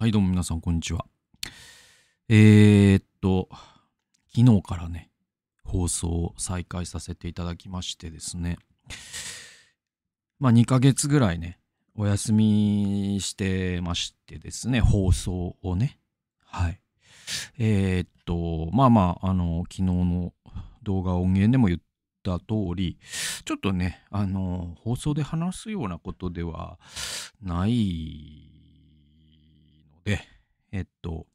はい、どうも皆さん、こんにちは。えー、っと、昨日からね、放送を再開させていただきましてですね、まあ、2ヶ月ぐらいね、お休みしてましてですね、放送をね、はい。えー、っと、まあまあ、あの、昨日の動画音源でも言った通り、ちょっとね、あの、放送で話すようなことではないで、えっと、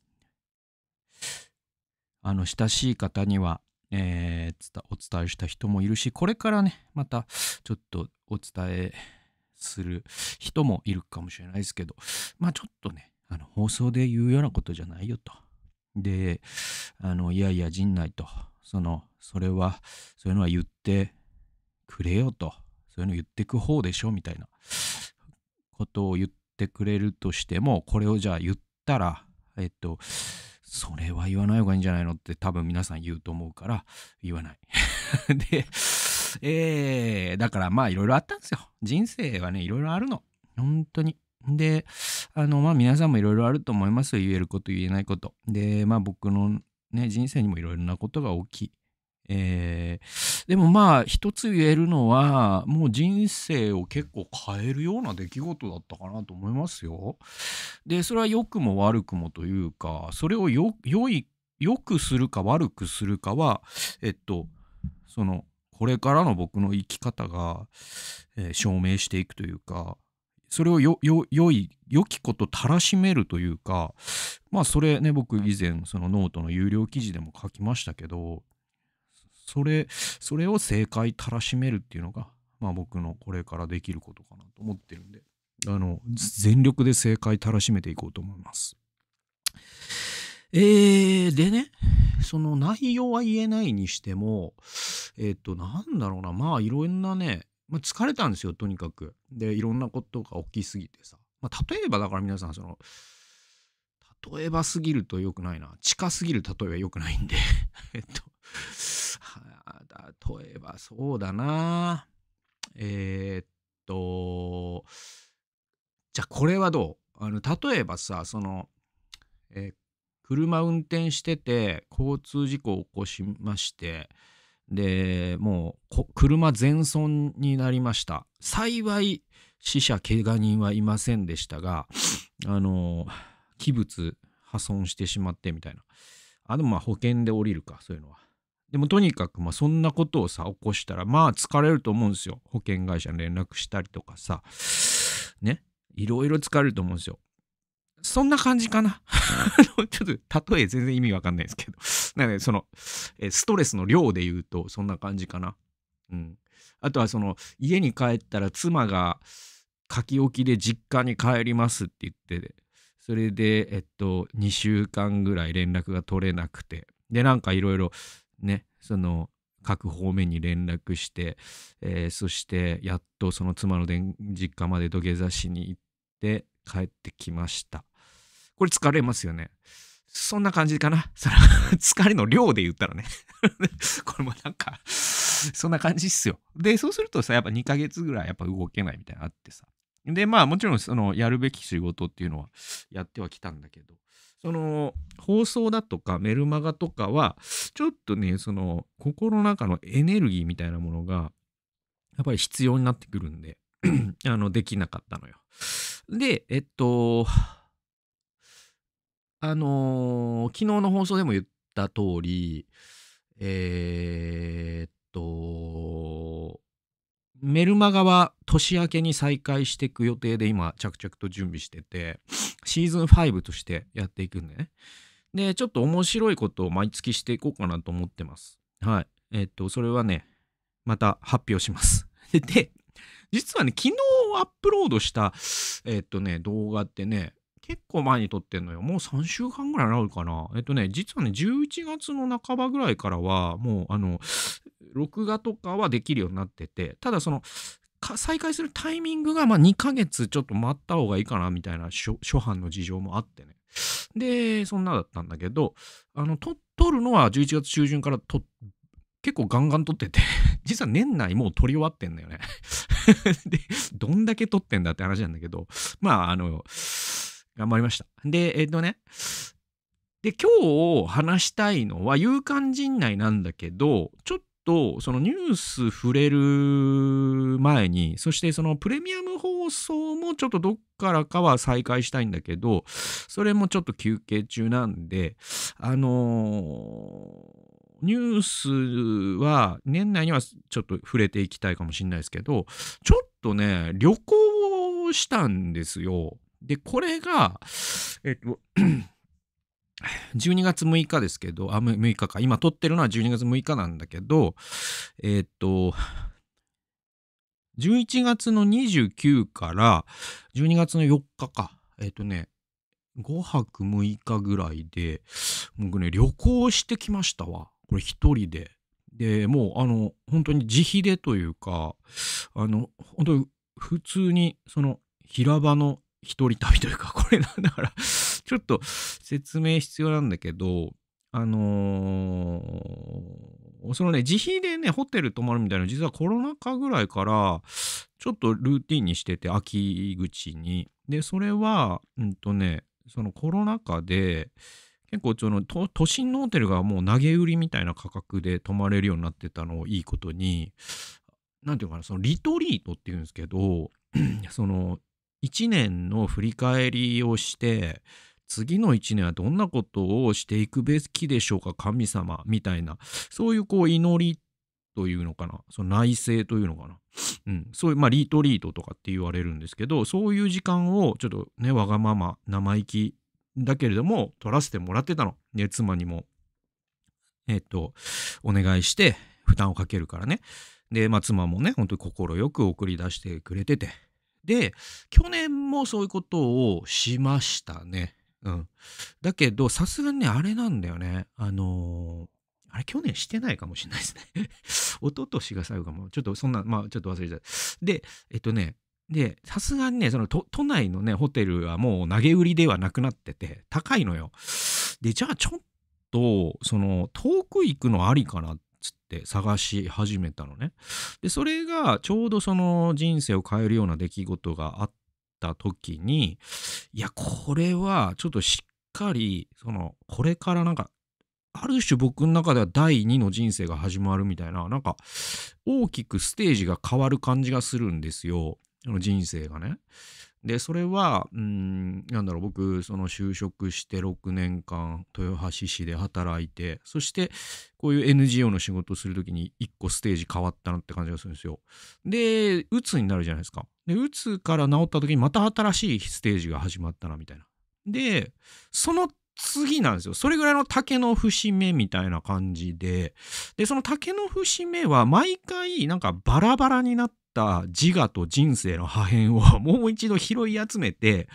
あの、親しい方には、えー、お伝えした人もいるし、これからね、またちょっとお伝えする人もいるかもしれないですけど、まあちょっとね、あの放送で言うようなことじゃないよと。で、あの、いやいや、陣内と、その、それは、そういうのは言ってくれよと、そういうの言ってく方でしょみたいなことを言っってくれるとしてもこれをじゃあ言ったらえっとそれは言わない方がいいんじゃないのって多分皆さん言うと思うから言わない でえー、だからまあいろいろあったんですよ人生はねいろいろあるの本当にであのまあ皆さんもいろいろあると思います言えること言えないことでまあ僕のね人生にもいろいろなことが起きえー、でもまあ一つ言えるのはもう人生を結構変えるような出来事だったかなと思いますよ。でそれは良くも悪くもというかそれをよい良くするか悪くするかはえっとそのこれからの僕の生き方が、えー、証明していくというかそれをよい良きことたらしめるというかまあそれね僕以前そのノートの有料記事でも書きましたけどそれ、それを正解たらしめるっていうのが、まあ僕のこれからできることかなと思ってるんで、あの、全力で正解たらしめていこうと思います。えー、でね、その内容は言えないにしても、えっ、ー、と、なんだろうな、まあいろんなね、まあ、疲れたんですよ、とにかく。で、いろんなことが起きすぎてさ。まあ、例えばだから皆さん、その、例えばすぎると良くないな。近すぎる例えは良くないんで えっと、あ例えばそうだなえー、っとじゃあこれはどうあの例えばさその、えー、車運転してて交通事故を起こしましてでもう車全損になりました幸い死者怪我人はいませんでしたがあの器物破損してしまってみたいなあでもまあ保険で降りるかそういうのはでもとにかくまあそんなことをさ起こしたらまあ疲れると思うんですよ保険会社に連絡したりとかさねいろいろ疲れると思うんですよそんな感じかな ちょっと例え全然意味わかんないですけどなのでそのストレスの量で言うとそんな感じかなうんあとはその家に帰ったら妻が書き置きで実家に帰りますって言ってそれでえっと2週間ぐらい連絡が取れなくてでなんかいろいろねその各方面に連絡して、えー、そしてやっとその妻の実家まで土下座しに行って帰ってきましたこれ疲れますよねそんな感じかなその 疲れの量で言ったらね これもなんかそんな感じっすよでそうするとさやっぱ2ヶ月ぐらいやっぱ動けないみたいなあってさでまあもちろんそのやるべき仕事っていうのはやってはきたんだけどその放送だとかメルマガとかはちょっとねその心の中のエネルギーみたいなものがやっぱり必要になってくるんで あのできなかったのよ。でえっとあのー、昨日の放送でも言った通りえー、っとメルマガは年明けに再開していく予定で今着々と準備しててシーズン5としてやっていくんでねでちょっと面白いことを毎月していこうかなと思ってますはいえっ、ー、とそれはねまた発表します で実はね昨日アップロードしたえっ、ー、とね動画ってね結構前に撮ってんのよ。もう3週間ぐらいなるかな。えっとね、実はね、11月の半ばぐらいからは、もう、あの、録画とかはできるようになってて、ただその、再開するタイミングが、まあ、2ヶ月ちょっと待った方がいいかな、みたいな初版の事情もあってね。で、そんなだったんだけど、あの、撮るのは11月中旬から撮結構ガンガン撮ってて 実は年内もう撮り終わってんだよね で、どんだけ撮ってんだって話なんだけど、まあ、あの、頑張りました。で、えっ、ー、とね、で、今日話したいのは、勇敢陣内なんだけど、ちょっと、そのニュース触れる前に、そしてそのプレミアム放送もちょっとどっからかは再開したいんだけど、それもちょっと休憩中なんで、あのーニュースは年内にはちょっと触れていきたいかもしれないですけど、ちょっとね、旅行をしたんですよ。で、これが、えっと、12 月6日ですけど、あ、6日か。今撮ってるのは12月6日なんだけど、えっと、11月の29から12月の4日か。えっとね、5泊6日ぐらいで、僕ね、旅行してきましたわ。これ一人で。で、もう、あの、本当に自費でというか、あの、本当に普通に、その、平場の一人旅というか、これなんだからちょっと説明必要なんだけど、あのー、そのね、自費でね、ホテル泊まるみたいな実はコロナ禍ぐらいから、ちょっとルーティンにしてて、秋口に。で、それは、うんとね、そのコロナ禍で、結構その都心のホテルがもう投げ売りみたいな価格で泊まれるようになってたのをいいことに、なんていうかな、そのリトリートっていうんですけど、その1年の振り返りをして次の1年はどんなことをしていくべきでしょうか神様みたいなそういうこう祈りというのかなその内省というのかな、うん、そういうまあリートリートとかって言われるんですけどそういう時間をちょっとねわがまま生意気だけれども取らせてもらってたの。で妻にもえっとお願いして負担をかけるからね。でまあ妻もね本当に快く送り出してくれてて。で、去年もそういうことをしましたね。うん。だけど、さすがにね、あれなんだよね。あのーあれ、去年してないかもしれないですね 一昨年が最後かも。ちょっとそんな、まあちょっと忘れちゃう。で、えっとね、で、さすがにね、その都内のね、ホテルはもう投げ売りではなくなってて、高いのよ。で、じゃあちょっと、その、遠く行くのありかなっつって探し始めたのね。でそれがちょうどその人生を変えるような出来事があった時にいやこれはちょっとしっかりそのこれからなんかある種僕の中では第2の人生が始まるみたいななんか大きくステージが変わる感じがするんですよ人生がね。でそれはうんなんだろう僕その就職して6年間豊橋市で働いてそしてこういう NGO の仕事をする時に1個ステージ変わったなって感じがするんですよ。でうつになるじゃないですか。でうつから治った時にまた新しいステージが始まったなみたいな。でその次なんですよ。それぐらいの竹の節目みたいな感じで、で、その竹の節目は毎回なんかバラバラになってた自我と人生の破片を もう一度拾い集めて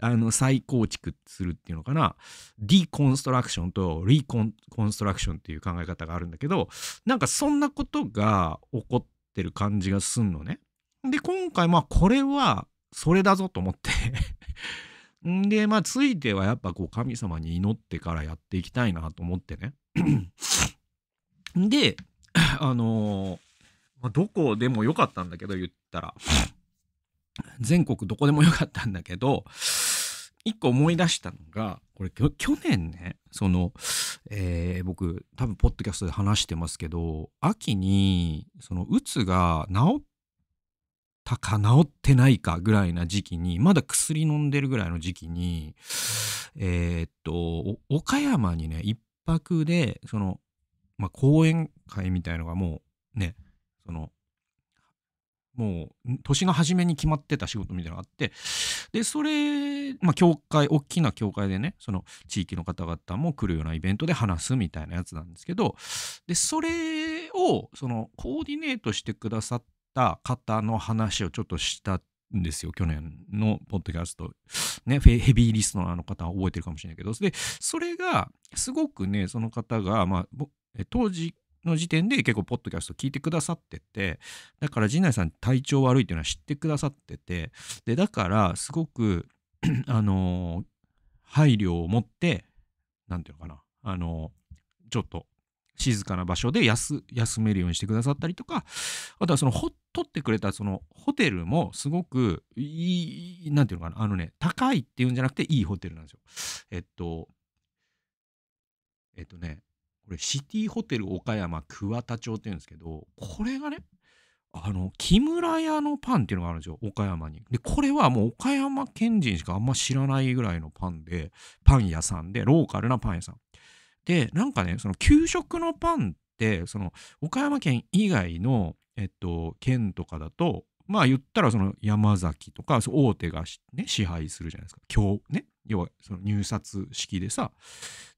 あの再構築するっていうのかなディコンストラクションとリコンコンストラクションっていう考え方があるんだけどなんかそんなことが起こってる感じがすんのね。で今回まあこれはそれだぞと思って でまあついてはやっぱこう神様に祈ってからやっていきたいなと思ってね であのーまあ、どこでもよかったんだけど、言ったら。全国どこでもよかったんだけど、一個思い出したのが、これ、去年ね、その、えー、僕、多分、ポッドキャストで話してますけど、秋に、その、うつが治ったか治ってないかぐらいな時期に、まだ薬飲んでるぐらいの時期に、えー、っと、岡山にね、一泊で、その、まあ、講演会みたいのがもう、ね、そのもう年が初めに決まってた仕事みたいなのがあってでそれまあ教会大きな教会でねその地域の方々も来るようなイベントで話すみたいなやつなんですけどでそれをそのコーディネートしてくださった方の話をちょっとしたんですよ去年のポッドキャスト、ね、ヘビーリスナーの方は覚えてるかもしれないけどでそれがすごくねその方が、まあ、当時の時点で結構ポッドキャスト聞いてくださっててだから陣内さん体調悪いっていうのは知ってくださっててでだからすごく あのー、配慮を持って何て言うのかなあのー、ちょっと静かな場所で休めるようにしてくださったりとかあとはそのほ取ってくれたそのホテルもすごくいい何て言うのかなあのね高いっていうんじゃなくていいホテルなんですよえっとえっとねこれシティホテル岡山桑田町っていうんですけどこれがねあの木村屋のパンっていうのがあるんですよ岡山にでこれはもう岡山県人しかあんま知らないぐらいのパンでパン屋さんでローカルなパン屋さんでなんかねその給食のパンってその岡山県以外のえっと県とかだとまあ言ったらその山崎とか大手が、ね、支配するじゃないですか京ね要はその入札式でさ、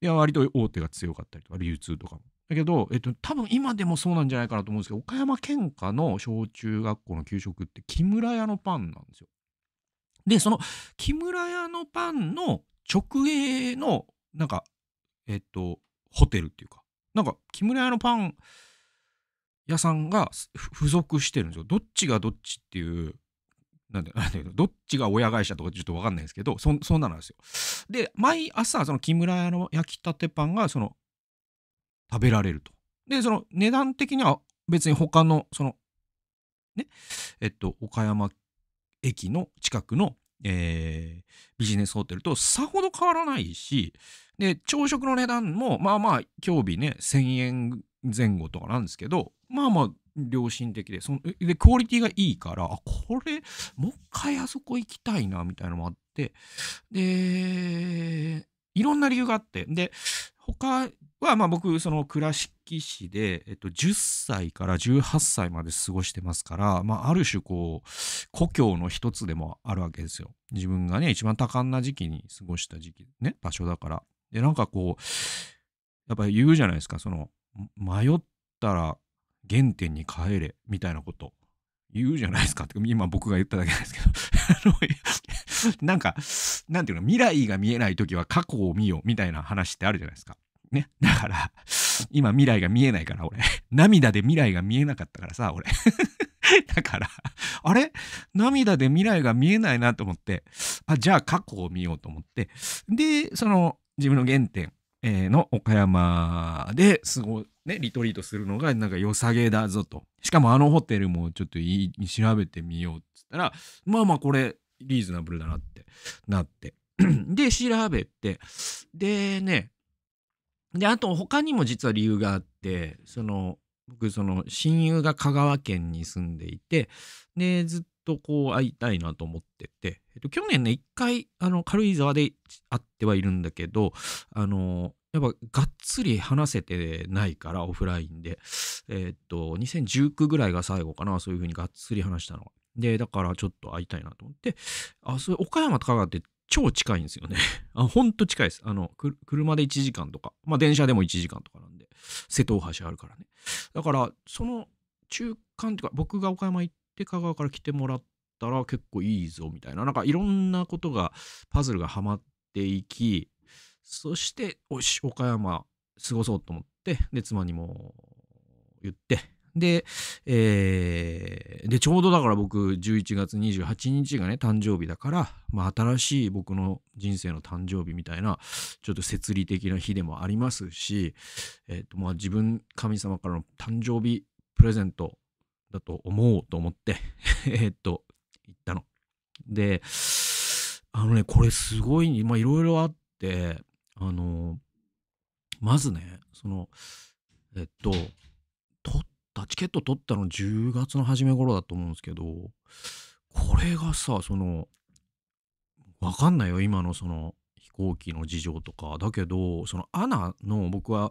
いや割と大手が強かったりとか、流通とかも。だけど、えっと、多分今でもそうなんじゃないかなと思うんですけど、岡山県下の小中学校の給食って木村屋のパンなんですよ。で、その木村屋のパンの直営の、なんか、えっと、ホテルっていうか、なんか木村屋のパン屋さんが付属してるんですよ。どっちがどっちっていうなんで、なんど、っちが親会社とかちょっと分かんないですけど、そそんななんですよ。で、毎朝、その木村屋の焼きたてパンが、その、食べられると。で、その値段的には別に他の、その、ね、えっと、岡山駅の近くの、えー、ビジネスホテルとさほど変わらないし、で、朝食の値段も、まあまあ、今日日ね、1000円前後とかなんですけど、まあまあ、良心的でそでクオリティがいいからあこれもう一回あそこ行きたいなみたいなのもあってでいろんな理由があってで他はまあ僕その倉敷市で、えっと、10歳から18歳まで過ごしてますから、まあ、ある種こう故郷の一つでもあるわけですよ自分がね一番多感な時期に過ごした時期ね場所だからでなんかこうやっぱり言うじゃないですかその迷ったら原点に帰れみたいなこと言うじゃないですかって今僕が言っただけですけど なんかなんていうの未来が見えない時は過去を見ようみたいな話ってあるじゃないですか。ね、だから今未来が見えないから俺涙で未来が見えなかったからさ俺 だからあれ涙で未来が見えないなと思ってあじゃあ過去を見ようと思ってでその自分の原点えー、の岡山ですごね、リトリートするのがなんか良さげだぞと。しかもあのホテルもちょっといい調べてみようっつったら、まあまあこれリーズナブルだなってなって。で、調べて、でね、で、あと他にも実は理由があって、その、僕、その親友が香川県に住んでいて、で、ずっとこう会いたいなと思ってて、えっと、去年ね、一回、あの、軽井沢で会ってはいるんだけど、あの、やっぱがっつり話せてないからオフラインでえー、っと2019ぐらいが最後かなそういう風にがっつり話したのはでだからちょっと会いたいなと思ってあそれ岡山と香川って超近いんですよね あほんと近いですあの車で1時間とかまあ電車でも1時間とかなんで瀬戸大橋あるからねだからその中間というか僕が岡山行って香川から来てもらったら結構いいぞみたいななんかいろんなことがパズルがはまっていきそして、おし、岡山過ごそうと思って、で、妻にも言って、で、えー、で、ちょうどだから僕、11月28日がね、誕生日だから、まあ、新しい僕の人生の誕生日みたいな、ちょっと設理的な日でもありますし、えっ、ー、と、まあ、自分、神様からの誕生日プレゼントだと思うと思って えっと、行ったの。で、あのね、これすごい、まあ、いろいろあって、あのまずねそのえっと取ったチケット取ったの10月の初め頃だと思うんですけどこれがさそのわかんないよ今のその飛行機の事情とかだけどそのアナの僕は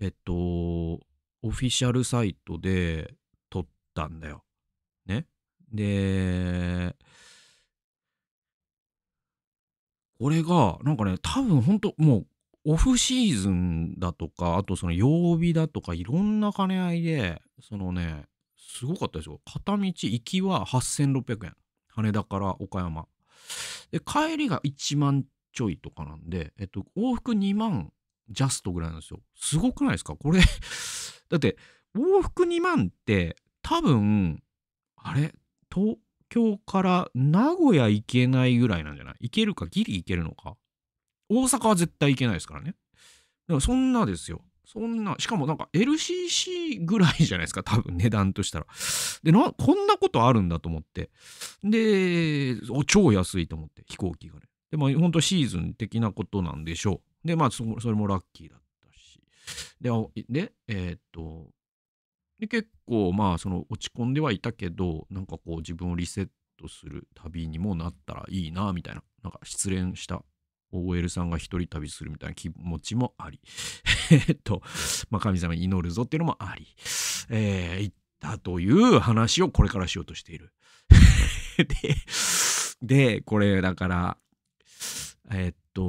えっとオフィシャルサイトで撮ったんだよ。ね。でこれが、なんかね、多分本当もう、オフシーズンだとか、あとその曜日だとか、いろんな兼ね合いで、そのね、すごかったですよ。片道行きは8600円。羽田から岡山。で、帰りが1万ちょいとかなんで、えっと、往復2万ジャストぐらいなんですよ。すごくないですかこれだって、往復2万って、多分、あれ、東京から名古屋行けないぐらいなんじゃない行けるかギリ行けるのか大阪は絶対行けないですからね。だからそんなですよ。そんな、しかもなんか LCC ぐらいじゃないですか、多分値段としたら。で、な、こんなことあるんだと思って。で、超安いと思って、飛行機がね。で、まあ本当シーズン的なことなんでしょう。で、まあそれもラッキーだったし。で、でえー、っと、で結構まあその落ち込んではいたけどなんかこう自分をリセットする旅にもなったらいいなみたいななんか失恋した OL さんが一人旅するみたいな気持ちもありえっと、まあ、神様に祈るぞっていうのもあり、えー、行ったという話をこれからしようとしている で。で、これだから、えー、っと、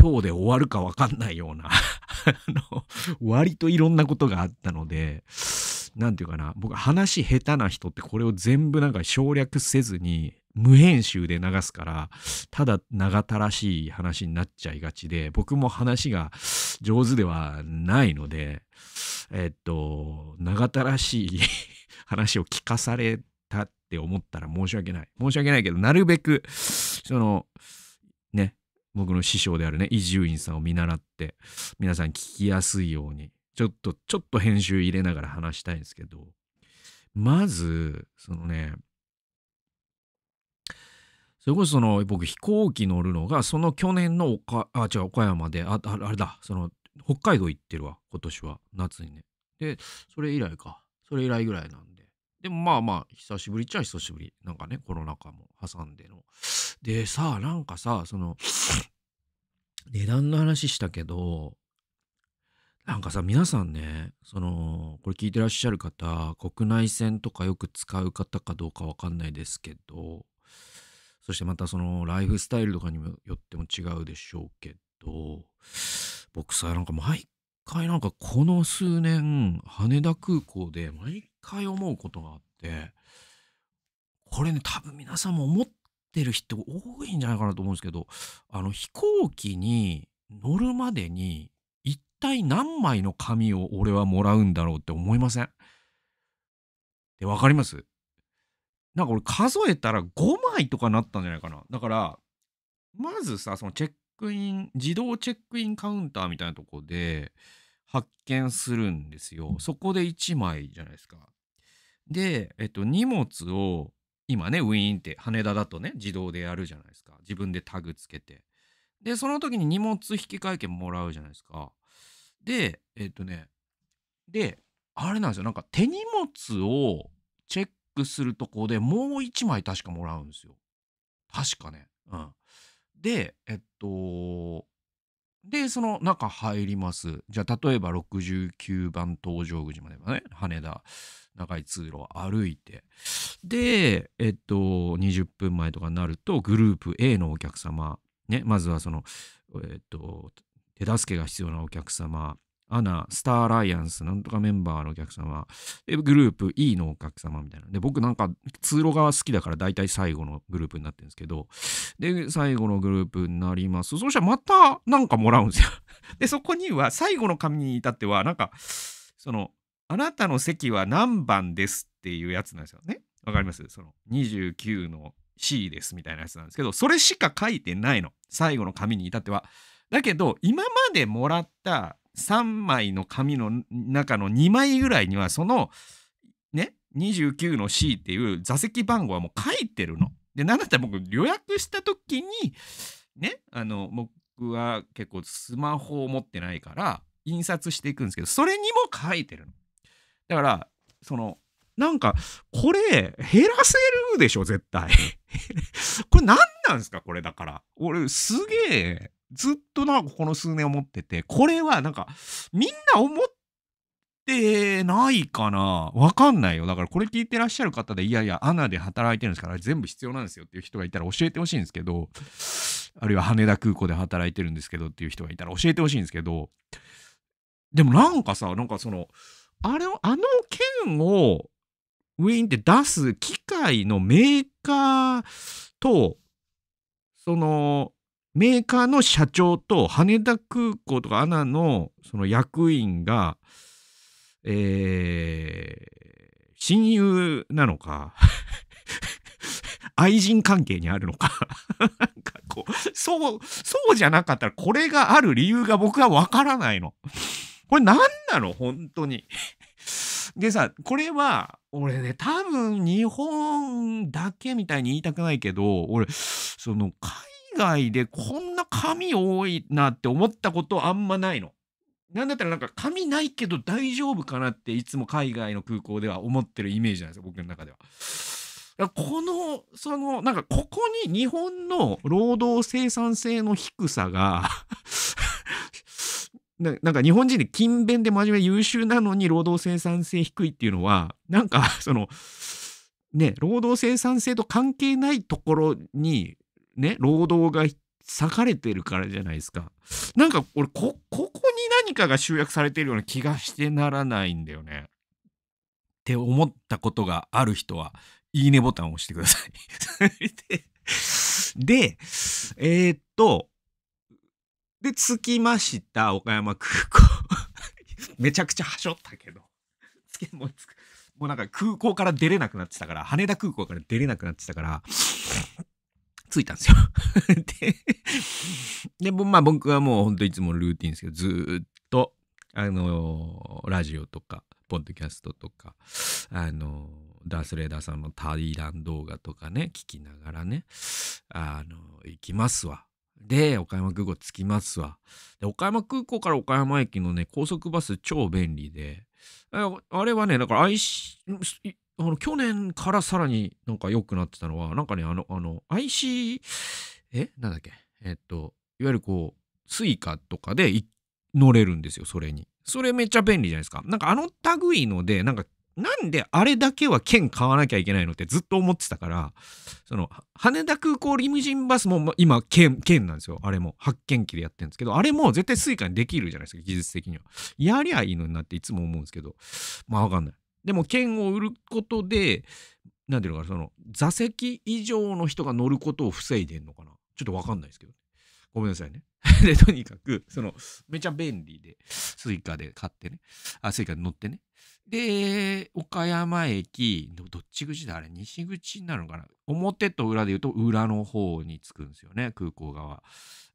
今日で終わるかわかんないようなあの、割といろんなことがあったので、なんていうかな、僕話下手な人ってこれを全部なんか省略せずに、無編集で流すから、ただ長たらしい話になっちゃいがちで、僕も話が上手ではないので、えっと、長たらしい 話を聞かされたって思ったら申し訳ない。申し訳ないけど、なるべく、その、僕の師匠であるね、伊集院さんを見習って、皆さん聞きやすいように、ちょっと、ちょっと編集入れながら話したいんですけど、まず、そのね、それこそその、僕飛行機乗るのが、その去年の岡、あ、違う、岡山で、あ、あれだ、その、北海道行ってるわ、今年は、夏にね。で、それ以来か。それ以来ぐらいなんで。でもまあまあ、久しぶりっちゃ久しぶり。なんかね、コロナ禍も挟んでの。でさ、なんかさ、その、値段の話したけど、なんかさ、皆さんね、その、これ聞いてらっしゃる方、国内線とかよく使う方かどうかわかんないですけど、そしてまたその、ライフスタイルとかにもよっても違うでしょうけど、僕さ、なんか毎回なんかこの数年、羽田空港で毎回思うことがあって、これね、多分皆さんも思ってる人多いんじゃないかなと思うんですけど、あの、飛行機に乗るまでに、一体何枚の紙を俺はもらうんだろうって思いませんで、わかりますなんか俺数えたら5枚とかなったんじゃないかな。だから、まずさ、そのチェックイン、自動チェックインカウンターみたいなとこで、発見するんですよ。そこで1枚じゃないですか。で、えっと、荷物を今ね、ウィーンって羽田だとね、自動でやるじゃないですか。自分でタグつけて。で、その時に荷物引換券もらうじゃないですか。で、えっとね、で、あれなんですよ。なんか手荷物をチェックするとこでもう1枚確かもらうんですよ。確かね。うん。で、えっと、でその中入りますじゃあ例えば69番搭乗口まではね羽田長い通路を歩いてでえっと20分前とかになるとグループ A のお客様ねまずはそのえっと手助けが必要なお客様アナ、スターアライアンス、なんとかメンバーのお客様、グループ E のお客様みたいな。で、僕なんか通路側好きだから大体最後のグループになってるんですけど、で、最後のグループになります。そしたらまたなんかもらうんですよ。で、そこには最後の紙に至っては、なんか、その、あなたの席は何番ですっていうやつなんですよね。わかりますその29の C ですみたいなやつなんですけど、それしか書いてないの。最後の紙に至っては。だけど、今までもらった3枚の紙の中の2枚ぐらいにはそのね29の C っていう座席番号はもう書いてるの。で何だったら僕予約した時にねあの僕は結構スマホを持ってないから印刷していくんですけどそれにも書いてるの。だからそのなんかこれ減らせるでしょ絶対 これ何なんすかこれだから俺すげえずっとなんかこの数年思ってて、これはなんか、みんな思ってないかなわかんないよ。だからこれ聞いてらっしゃる方で、いやいや、アナで働いてるんですから、全部必要なんですよっていう人がいたら教えてほしいんですけど、あるいは羽田空港で働いてるんですけどっていう人がいたら教えてほしいんですけど、でもなんかさ、なんかその、あれを、あの件を、ウィーンって出す機械のメーカーと、その、メーカーの社長と羽田空港とかアナのその役員が、えー、親友なのか 愛人関係にあるのか なんかこうそうそうじゃなかったらこれがある理由が僕はわからないの。これ何なの本当に。でさこれは俺ね多分日本だけみたいに言いたくないけど俺その海外でこんな紙多いなって思ったことあんまないの。なんだったらなんか紙ないけど大丈夫かなっていつも海外の空港では思ってるイメージなんですよ僕の中では。このそのなんかここに日本の労働生産性の低さが ななんか日本人で勤勉で真面目優秀なのに労働生産性低いっていうのはなんかそのね労働生産性と関係ないところにね労働が裂かれてるからじゃないですかなんか俺こここに何かが集約されてるような気がしてならないんだよねって思ったことがある人はいいねボタンを押してください でえー、っとで着きました岡山空港 めちゃくちゃはしょったけどもうもうなんか空港から出れなくなってたから羽田空港から出れなくなってたから着いたんですよ で、で、まあ僕はもうほんといつもルーティンですけど、ずっと、あのー、ラジオとか、ポッドキャストとか、あのー、ダース・レーダーさんの対談動画とかね、聞きながらね、あのー、行きますわ。で、岡山空港着きますわ。で、岡山空港から岡山駅のね、高速バス超便利で、あれはね、だから IC、あの去年からさらになんか良くなってたのは、なんかね、あの、あの、IC、えなんだっけえっと、いわゆるこう、スイカとかで乗れるんですよ、それに。それめっちゃ便利じゃないですか。なんかあの類ので、なんか、なんであれだけは券買わなきゃいけないのってずっと思ってたから、その、羽田空港リムジンバスも今、券、券なんですよ。あれも。発券機でやってるんですけど、あれも絶対スイカにできるじゃないですか、技術的には。やりゃいいのになっていつも思うんですけど、まあわかんない。でも券を売ることで何ていうのかなその座席以上の人が乗ることを防いでんのかなちょっと分かんないですけどごめんなさいね。でとにかくそのめちゃ便利でスイカで買ってねあスイカで乗ってねで岡山駅どっち口だあれ西口になるのかな表と裏で言うと裏の方に着くんですよね空港側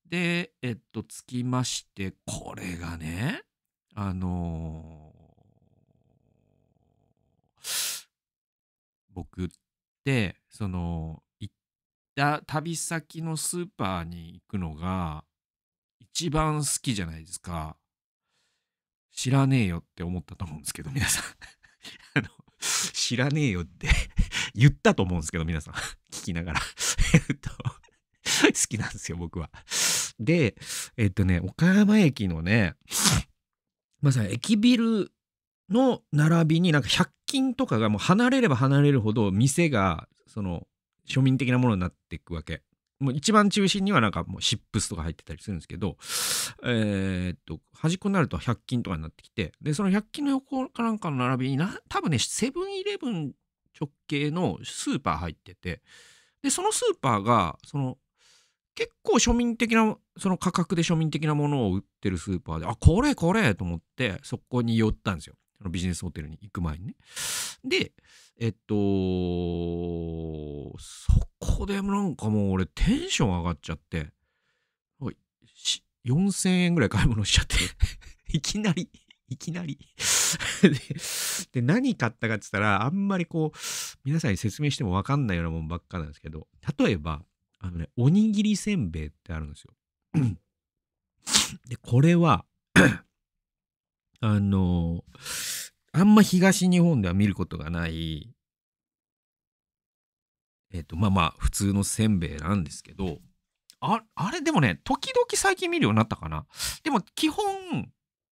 でえっと着きましてこれがねあのー僕ってその行った旅先のスーパーに行くのが一番好きじゃないですか知らねえよって思ったと思うんですけど皆さん あの知らねえよって 言ったと思うんですけど皆さん聞きながらえっと好きなんですよ僕はでえっとね岡山駅のねまさ、に駅ビルの並びになんか百均とかがもう離れれば離れるほど店がその庶民的なものになっていくわけ。もう一番中心にはなんかもうシップスとか入ってたりするんですけど、えー、っと、端っこになると100均とかになってきて、で、その100均の横かなんかの並びにな、多分ね、セブンイレブン直径のスーパー入ってて、で、そのスーパーが、その、結構庶民的な、その価格で庶民的なものを売ってるスーパーで、あ、これこれと思って、そこに寄ったんですよ。ビジネスホテルに行く前にね。で、えっと、そこでなんかもう俺テンション上がっちゃって、4000円ぐらい買い物しちゃって いきなりいきなりで。で、何買ったかって言ったら、あんまりこう、皆さんに説明してもわかんないようなもんばっかなんですけど、例えば、あのね、おにぎりせんべいってあるんですよ。で、これは、あの、あんま東日本では見ることがない、えっと、まあまあ、普通のせんべいなんですけど、ああれ、でもね、時々最近見るようになったかな。でも、基本、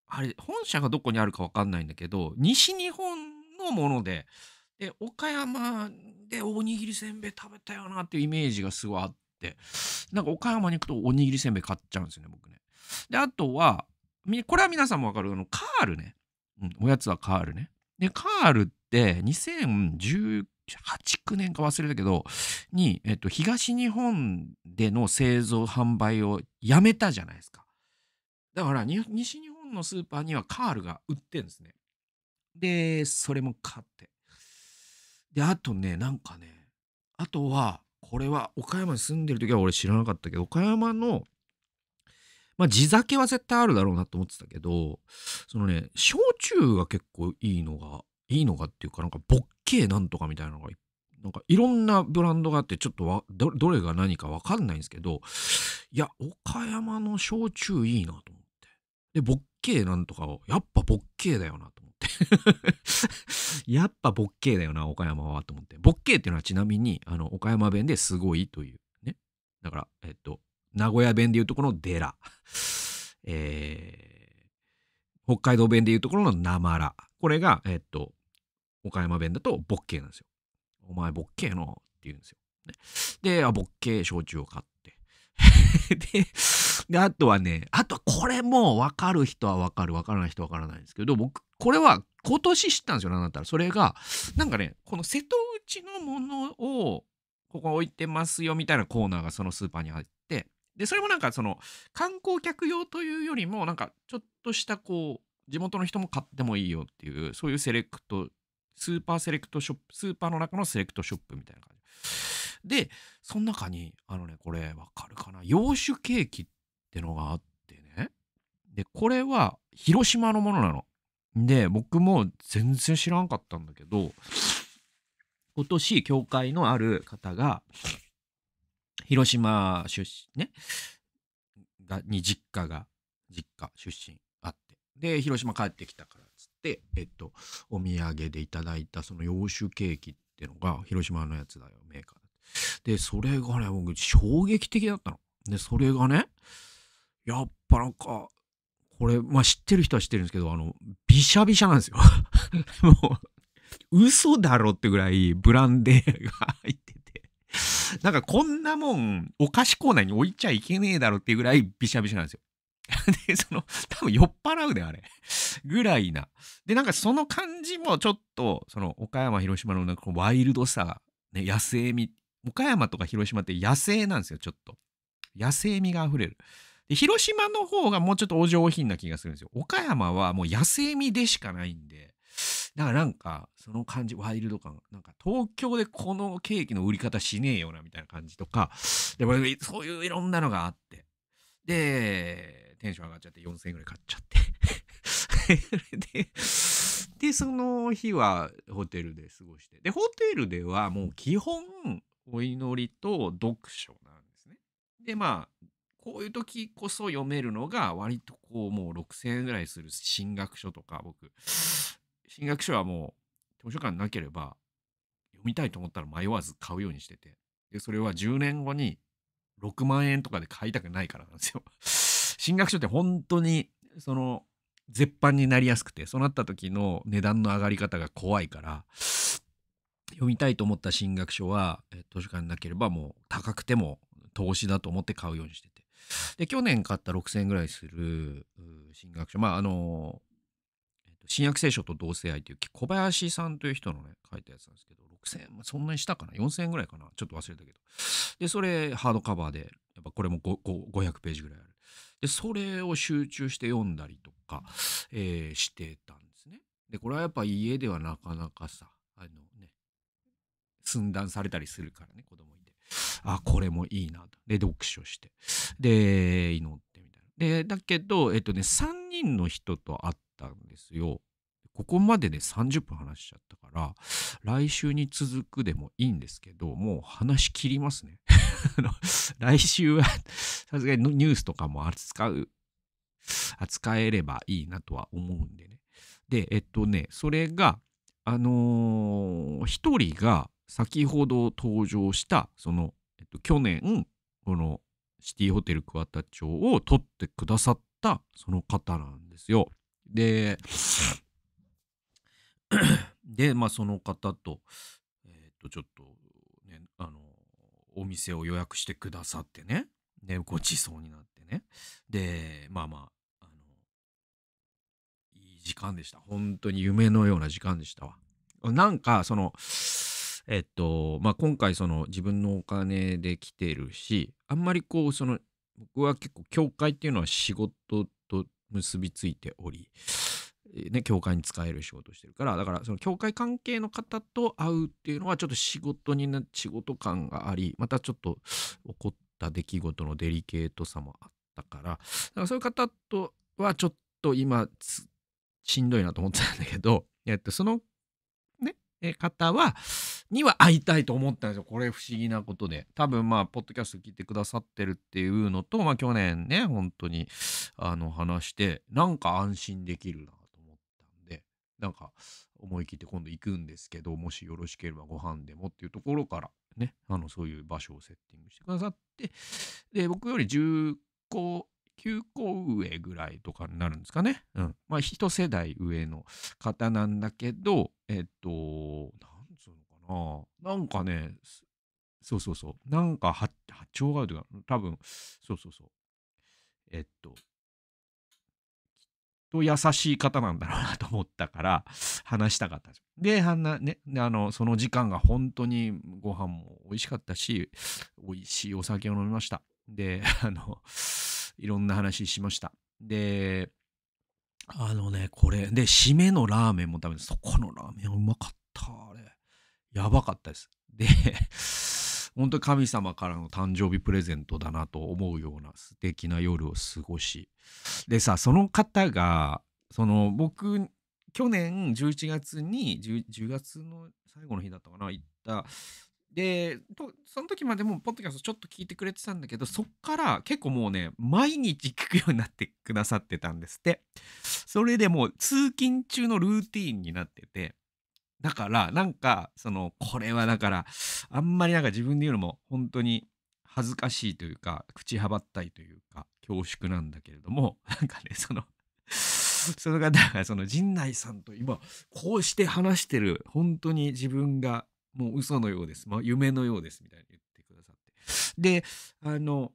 あれ、本社がどこにあるかわかんないんだけど、西日本のもので、で、岡山でおにぎりせんべい食べたよなっていうイメージがすごいあって、なんか岡山に行くとおにぎりせんべい買っちゃうんですよね、僕ね。で、あとは、これは皆さんもわかるあのカールね、うん、おやつはカールねでカールって2018年か忘れたけどに、えっと、東日本での製造販売をやめたじゃないですかだから西日本のスーパーにはカールが売ってるんですねでそれも買ってであとねなんかねあとはこれは岡山に住んでる時は俺知らなかったけど岡山のまあ、地酒は絶対あるだろうなと思ってたけど、そのね、焼酎が結構いいのが、いいのがっていうか、なんか、ボッケーなんとかみたいなのが、なんか、いろんなブランドがあって、ちょっとわど、どれが何かわかんないんですけど、いや、岡山の焼酎いいなと思って。で、ボッケーなんとかを、やっぱボッケーだよなと思って。やっぱボッケーだよな、岡山はと思って。ボッケーっていうのはちなみに、あの、岡山弁ですごいというね。だから、えっと、名古屋弁でいうところのデラ、えー、北海道弁でいうところのナマら。これが、えっと、岡山弁だとボッケーなんですよ。お前ボッケーのって言うんですよ。ね、で、あ、ボッケー焼酎を買って。でで、あとはね、あとはこれも分かる人は分かる、分からない人は分からないんですけど、僕、これは今年知ったんですよ、なんだったら。それが、なんかね、この瀬戸内のものをここ置いてますよみたいなコーナーがそのスーパーにあっで、それもなんかその観光客用というよりも、なんかちょっとしたこう、地元の人も買ってもいいよっていう、そういうセレクト、スーパーセレクトショップ、スーパーの中のセレクトショップみたいな感じ。で、その中に、あのね、これわかるかな洋酒ケーキってのがあってね。で、これは広島のものなの。で、僕も全然知らんかったんだけど、今年、教会のある方が、広島出身ねがに実家が実家出身あってで広島帰ってきたからっつってえっとお土産でいただいたその洋酒ケーキってのが広島のやつだよメーカーでそれがね僕衝撃的だったのでそれがねやっぱなんかこれまあ知ってる人は知ってるんですけどあのびしゃびしゃなんですよ もう嘘だろってぐらいブランデーが入って なんかこんなもん、お菓子コーナーに置いちゃいけねえだろっていうぐらいびしゃびしゃなんですよ。で、その、多分酔っ払うで、あれ。ぐらいな。で、なんかその感じもちょっと、その、岡山、広島のなんかワイルドさ、ね、野生味、岡山とか広島って野生なんですよ、ちょっと。野生味が溢れる。で、広島の方がもうちょっとお上品な気がするんですよ。岡山はもう野生味でしかないんで、だからなんか、その感じ、ワイルド感、なんか東京でこのケーキの売り方しねえよな、みたいな感じとか、でもそういういろんなのがあって、で、テンション上がっちゃって4000円ぐらい買っちゃってで。で、その日はホテルで過ごして。で、ホテルではもう基本、お祈りと読書なんですね。で、まあ、こういう時こそ読めるのが割とこうもう6000円ぐらいする進学書とか僕進学書はもう図書館なければ読みたいと思ったら迷わず買うようにしててでそれは10年後に6万円とかで買いたくないからなんですよ。進 学書って本当にその絶版になりやすくてそうなった時の値段の上がり方が怖いから読みたいと思った進学書は図書館なければもう高くても投資だと思って買うようにしててで去年買った6,000円ぐらいする進学書まああの新約聖書と同性愛という小林さんという人のね書いたやつなんですけど6000円そんなにしたかな4000円ぐらいかなちょっと忘れたけどでそれハードカバーでやっぱこれも500ページぐらいあるでそれを集中して読んだりとか、えー、してたんですねでこれはやっぱ家ではなかなかさあのね寸断されたりするからね子供いてあこれもいいなとで読書してで祈ってみたいなでだけどえっとね3人の人と会ってたんですよ。ここまでで30分話しちゃったから、来週に続くでもいいんですけど、もう話し切りますね。来週は、さすがにニュースとかも扱う、扱えればいいなとは思うんでね。で、えっとね、それが、あのー、一人が先ほど登場した、その、えっと、去年、このシティホテル桑田町を取ってくださった、その方なんですよ。で で、まあ、その方と、えっ、ー、と、ちょっと、ね、あの、お店を予約してくださってね、で、ごちそうになってね、で、まあまあ、あの、いい時間でした。本当に夢のような時間でしたわ。なんか、その、えっと、まあ、今回、その、自分のお金で来てるし、あんまりこう、その、僕は結構、教会っていうのは仕事結びついており、ね、教会に使える仕事してるからだからその教会関係の方と会うっていうのはちょっと仕事にな仕事感がありまたちょっと起こった出来事のデリケートさもあったからだからそういう方とはちょっと今しんどいなと思ってたんだけど、えっと、そのね方はには会いたいと思ったんですよ。これ不思議なことで。多分まあ、ポッドキャスト聞いてくださってるっていうのと、まあ去年ね、本当にあの話して、なんか安心できるなと思ったんで、なんか思い切って今度行くんですけど、もしよろしければご飯でもっていうところからね、あのそういう場所をセッティングしてくださって、で、僕より10個、9個上ぐらいとかになるんですかね。うん。まあ、一世代上の方なんだけど、えっと、ああなんかね、そうそうそう。なんか波波長があるとか、多分、そうそうそう。えっと、と優しい方なんだろうなと思ったから話したかったでね、あのその時間が本当にご飯も美味しかったし美味しいお酒を飲みましたで あのいろんな話しましたであのねこれで締めのラーメンも食べてそこのラーメンうまかったあれやばかったです。で 本当に神様からの誕生日プレゼントだなと思うような素敵な夜を過ごしでさその方がその僕去年11月に 10, 10, 月の最後の日だったかな行ったでその時までもポッドキャストちょっと聞いてくれてたんだけどそっから結構もうね毎日聞くようになってくださってたんですってそれでもう通勤中のルーティーンになっててだからなんかそのこれはだからあんまりなんか自分で言うのも本当に恥ずかしいというか口はばったいというか恐縮なんだけれども なんかねそのその方がその陣内さんと今こうして話してる本当に自分がもう嘘のようです、まあ、夢のようですみたいに言ってくださってであの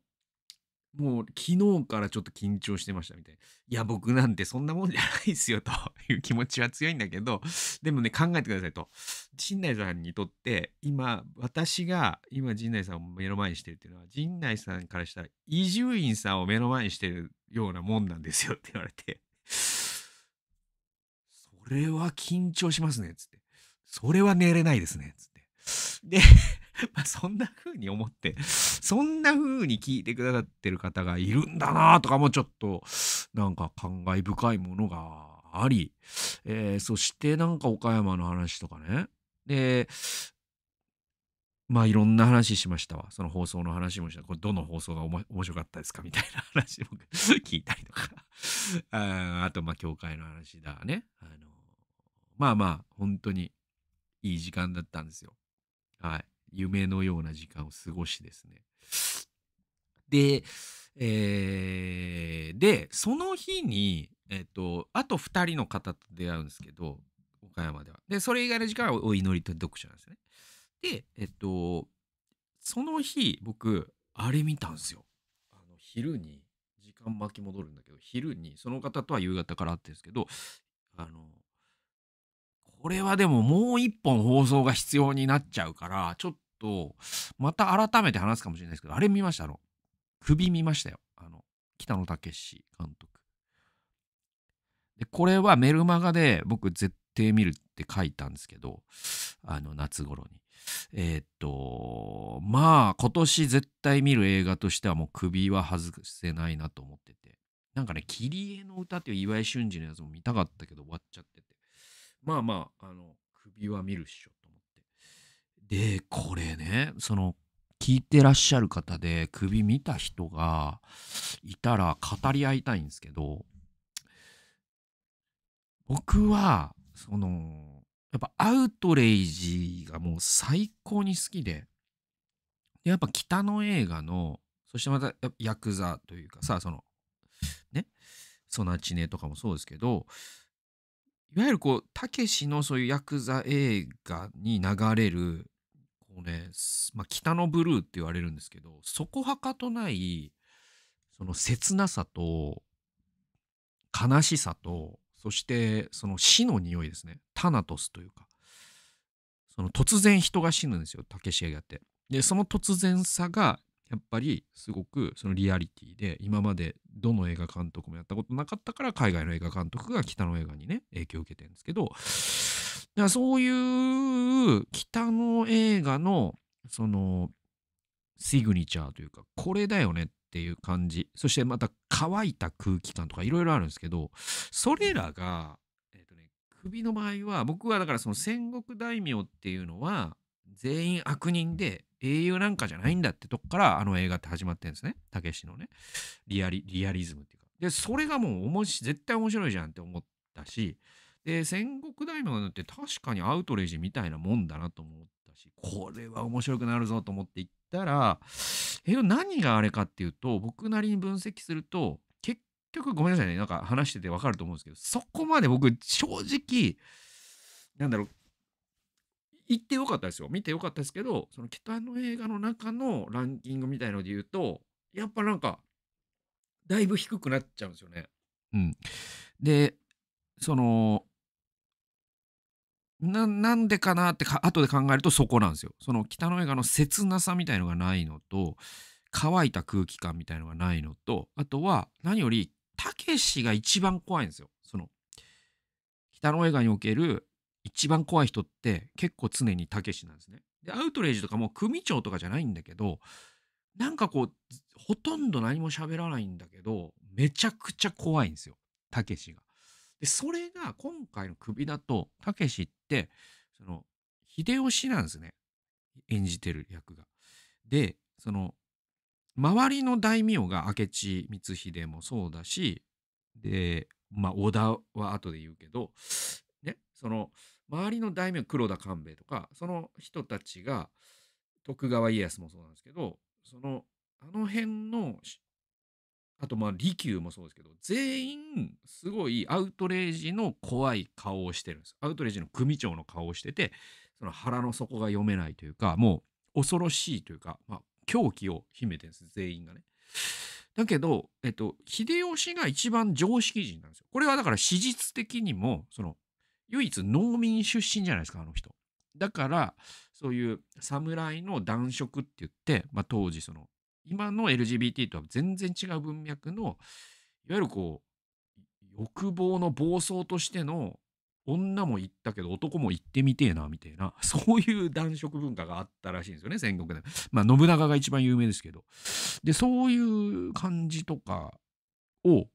もう昨日からちょっと緊張してましたみたいな。いや、僕なんてそんなもんじゃないですよという気持ちは強いんだけど、でもね、考えてくださいと。陣内さんにとって、今、私が今陣内さんを目の前にしてるっていうのは、陣内さんからしたら伊集院さんを目の前にしてるようなもんなんですよって言われて、それは緊張しますね、つって。それは寝れないですね、つって。で まあそんな風に思って、そんな風に聞いてくださってる方がいるんだなとかもちょっと、なんか感慨深いものがあり、えー、そしてなんか岡山の話とかね。で、まあいろんな話しましたわ。その放送の話もした。これどの放送が面白かったですかみたいな話も 聞いたりとかあ。あと、まあ教会の話だね。あのまあまあ、本当にいい時間だったんですよ。はい。夢のような時間を過ごしですね。で、えー、で、その日に、えっ、ー、と、あと2人の方と出会うんですけど、岡山では。で、それ以外の時間はお祈りと読書なんですね。で、えっ、ー、と、その日、僕、あれ見たんですよ。あの昼に、時間巻き戻るんだけど、昼に、その方とは夕方から会ってるんですけど、あの、これはでももう一本放送が必要になっちゃうから、ちょっと、また改めて話すかもしれないですけど、あれ見ました、あの、首見ましたよ。あの、北野武史監督。で、これはメルマガで僕絶対見るって書いたんですけど、あの、夏頃に。えー、っと、まあ、今年絶対見る映画としてはもう首は外せないなと思ってて。なんかね、切り絵の歌っていう岩井俊二のやつも見たかったけど終わっちゃってて。まあまあ、あの、首は見るっしょで、これね、その、聞いてらっしゃる方で首見た人がいたら語り合いたいんですけど、僕は、その、やっぱアウトレイジがもう最高に好きで、やっぱ北の映画の、そしてまたヤクザというかさ、その、ね、ソナチネとかもそうですけど、いわゆるこう、たけしのそういうヤクザ映画に流れるもうね、まあ、北のブルーって言われるんですけど、そこはかとない、その切なさと、悲しさと、そしてその死の匂いですね。タナトスというか。その突然人が死ぬんですよ、竹志映画って。で、その突然さが、やっぱりすごくそのリアリティで、今までどの映画監督もやったことなかったから、海外の映画監督が北の映画にね、影響を受けてるんですけど、らそういう北の映画のそのシグニチャーというかこれだよねっていう感じそしてまた乾いた空気感とかいろいろあるんですけどそれらが、えーとね、首の場合は僕はだからその戦国大名っていうのは全員悪人で英雄なんかじゃないんだってとこからあの映画って始まってるんですね。たけしのねリアリ。リアリズムっていうか。で、それがもう面絶対面白いじゃんって思ったし、で、戦国大名って確かにアウトレジみたいなもんだなと思ったし、これは面白くなるぞと思って行ったら、え何があれかっていうと、僕なりに分析すると、結局ごめんなさいね、なんか話しててわかると思うんですけど、そこまで僕正直、なんだろう、行ってよかったですよ。見てよかったですけど、その北の映画の中のランキングみたいので言うと、やっぱなんか、だいぶ低くなっちゃうんですよね。うん。で、その、ななんでかなってか後で考えるとそこなんですよ。その北の映画の切なさみたいのがないのと乾いた空気感みたいのがないのとあとは何よりたけしが一番怖いんですよ。その北の映画における一番怖い人って結構常にたけしなんですね。でアウトレイジとかも組長とかじゃないんだけどなんかこうほとんど何も喋らないんだけどめちゃくちゃ怖いんですよたけしが。でそれが今回の首だとたけしっ、その、秀吉なんですね。演じてる役が。で、その、周りの大名が明智光秀もそうだし、で、まあ、織田は後で言うけど、ね、その、周りの大名、黒田官兵衛とか、その人たちが、徳川家康もそうなんですけど、その、あの辺のあとまあ利休もそうですけど全員すごいアウトレイジの怖い顔をしてるんですアウトレイジの組長の顔をしててその腹の底が読めないというかもう恐ろしいというか、まあ、狂気を秘めてるんです全員がねだけど、えっと、秀吉が一番常識人なんですよこれはだから史実的にもその唯一農民出身じゃないですかあの人だからそういう侍の男色って言って、まあ、当時その今の LGBT とは全然違う文脈の、いわゆるこう、欲望の暴走としての、女も行ったけど男も行ってみてえな、みたいな、そういう男色文化があったらしいんですよね、戦国で。まあ、信長が一番有名ですけど。で、そういう感じとかを、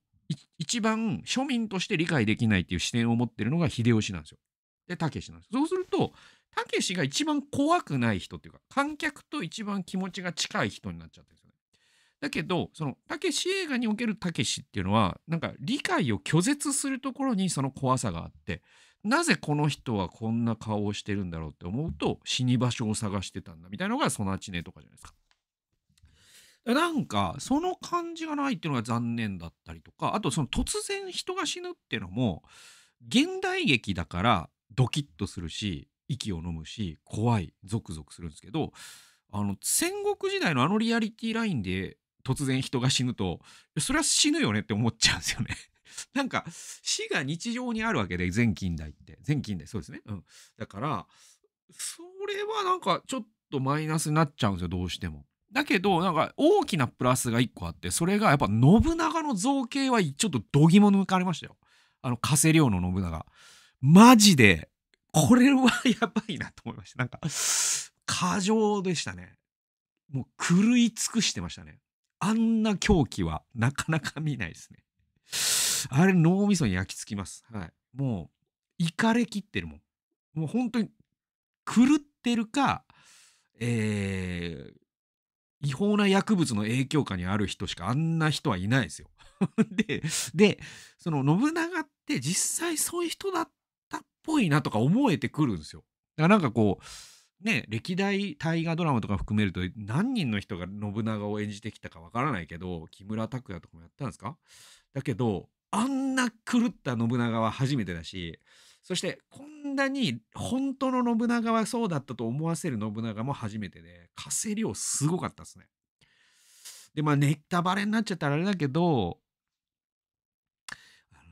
一番庶民として理解できないっていう視点を持ってるのが秀吉なんですよ。で、武なんです。そうすると、たけしが一番怖くない人っていうか、観客と一番気持ちが近い人になっちゃってるだけど、その、たけし映画におけるたけしっていうのは、なんか理解を拒絶するところにその怖さがあって、なぜこの人はこんな顔をしてるんだろうって思うと、死に場所を探してたんだみたいなのが、ソナチネとかじゃないですか。なんか、その感じがないっていうのが残念だったりとか、あとその突然人が死ぬっていうのも、現代劇だからドキッとするし、息を呑むし、怖い、ゾクゾクするんですけど、あの、戦国時代のあのリアリティラインで突然人が死ぬと、それは死ぬよねって思っちゃうんですよね なんか死が日常にあるわけで、全近代って。全近代、そうですね。うん。だから、それはなんかちょっとマイナスになっちゃうんですよ、どうしても。だけど、なんか大きなプラスが一個あって、それがやっぱ信長の造形はちょっと度肝抜かれましたよ。あの、稼瀬の信長。マジで、これはやばいなと思いました。なんか、過剰でしたね。もう狂い尽くしてましたね。あんな狂気はなかなか見ないですね。あれ脳みそに焼き付きます。はい。もう、いかれきってるもん。もう本当に狂ってるか、えー、違法な薬物の影響下にある人しかあんな人はいないですよ。で、で、その信長って実際そういう人だったっぽいなとか思えてくるんですよ。だからなんかこう、ね、歴代大河ドラマとか含めると何人の人が信長を演じてきたかわからないけど木村拓哉とかもやったんですかだけどあんな狂った信長は初めてだしそしてこんなに本当の信長はそうだったと思わせる信長も初めてで稼ぎ亮すごかったですね。でまあネタバレになっちゃったらあれだけど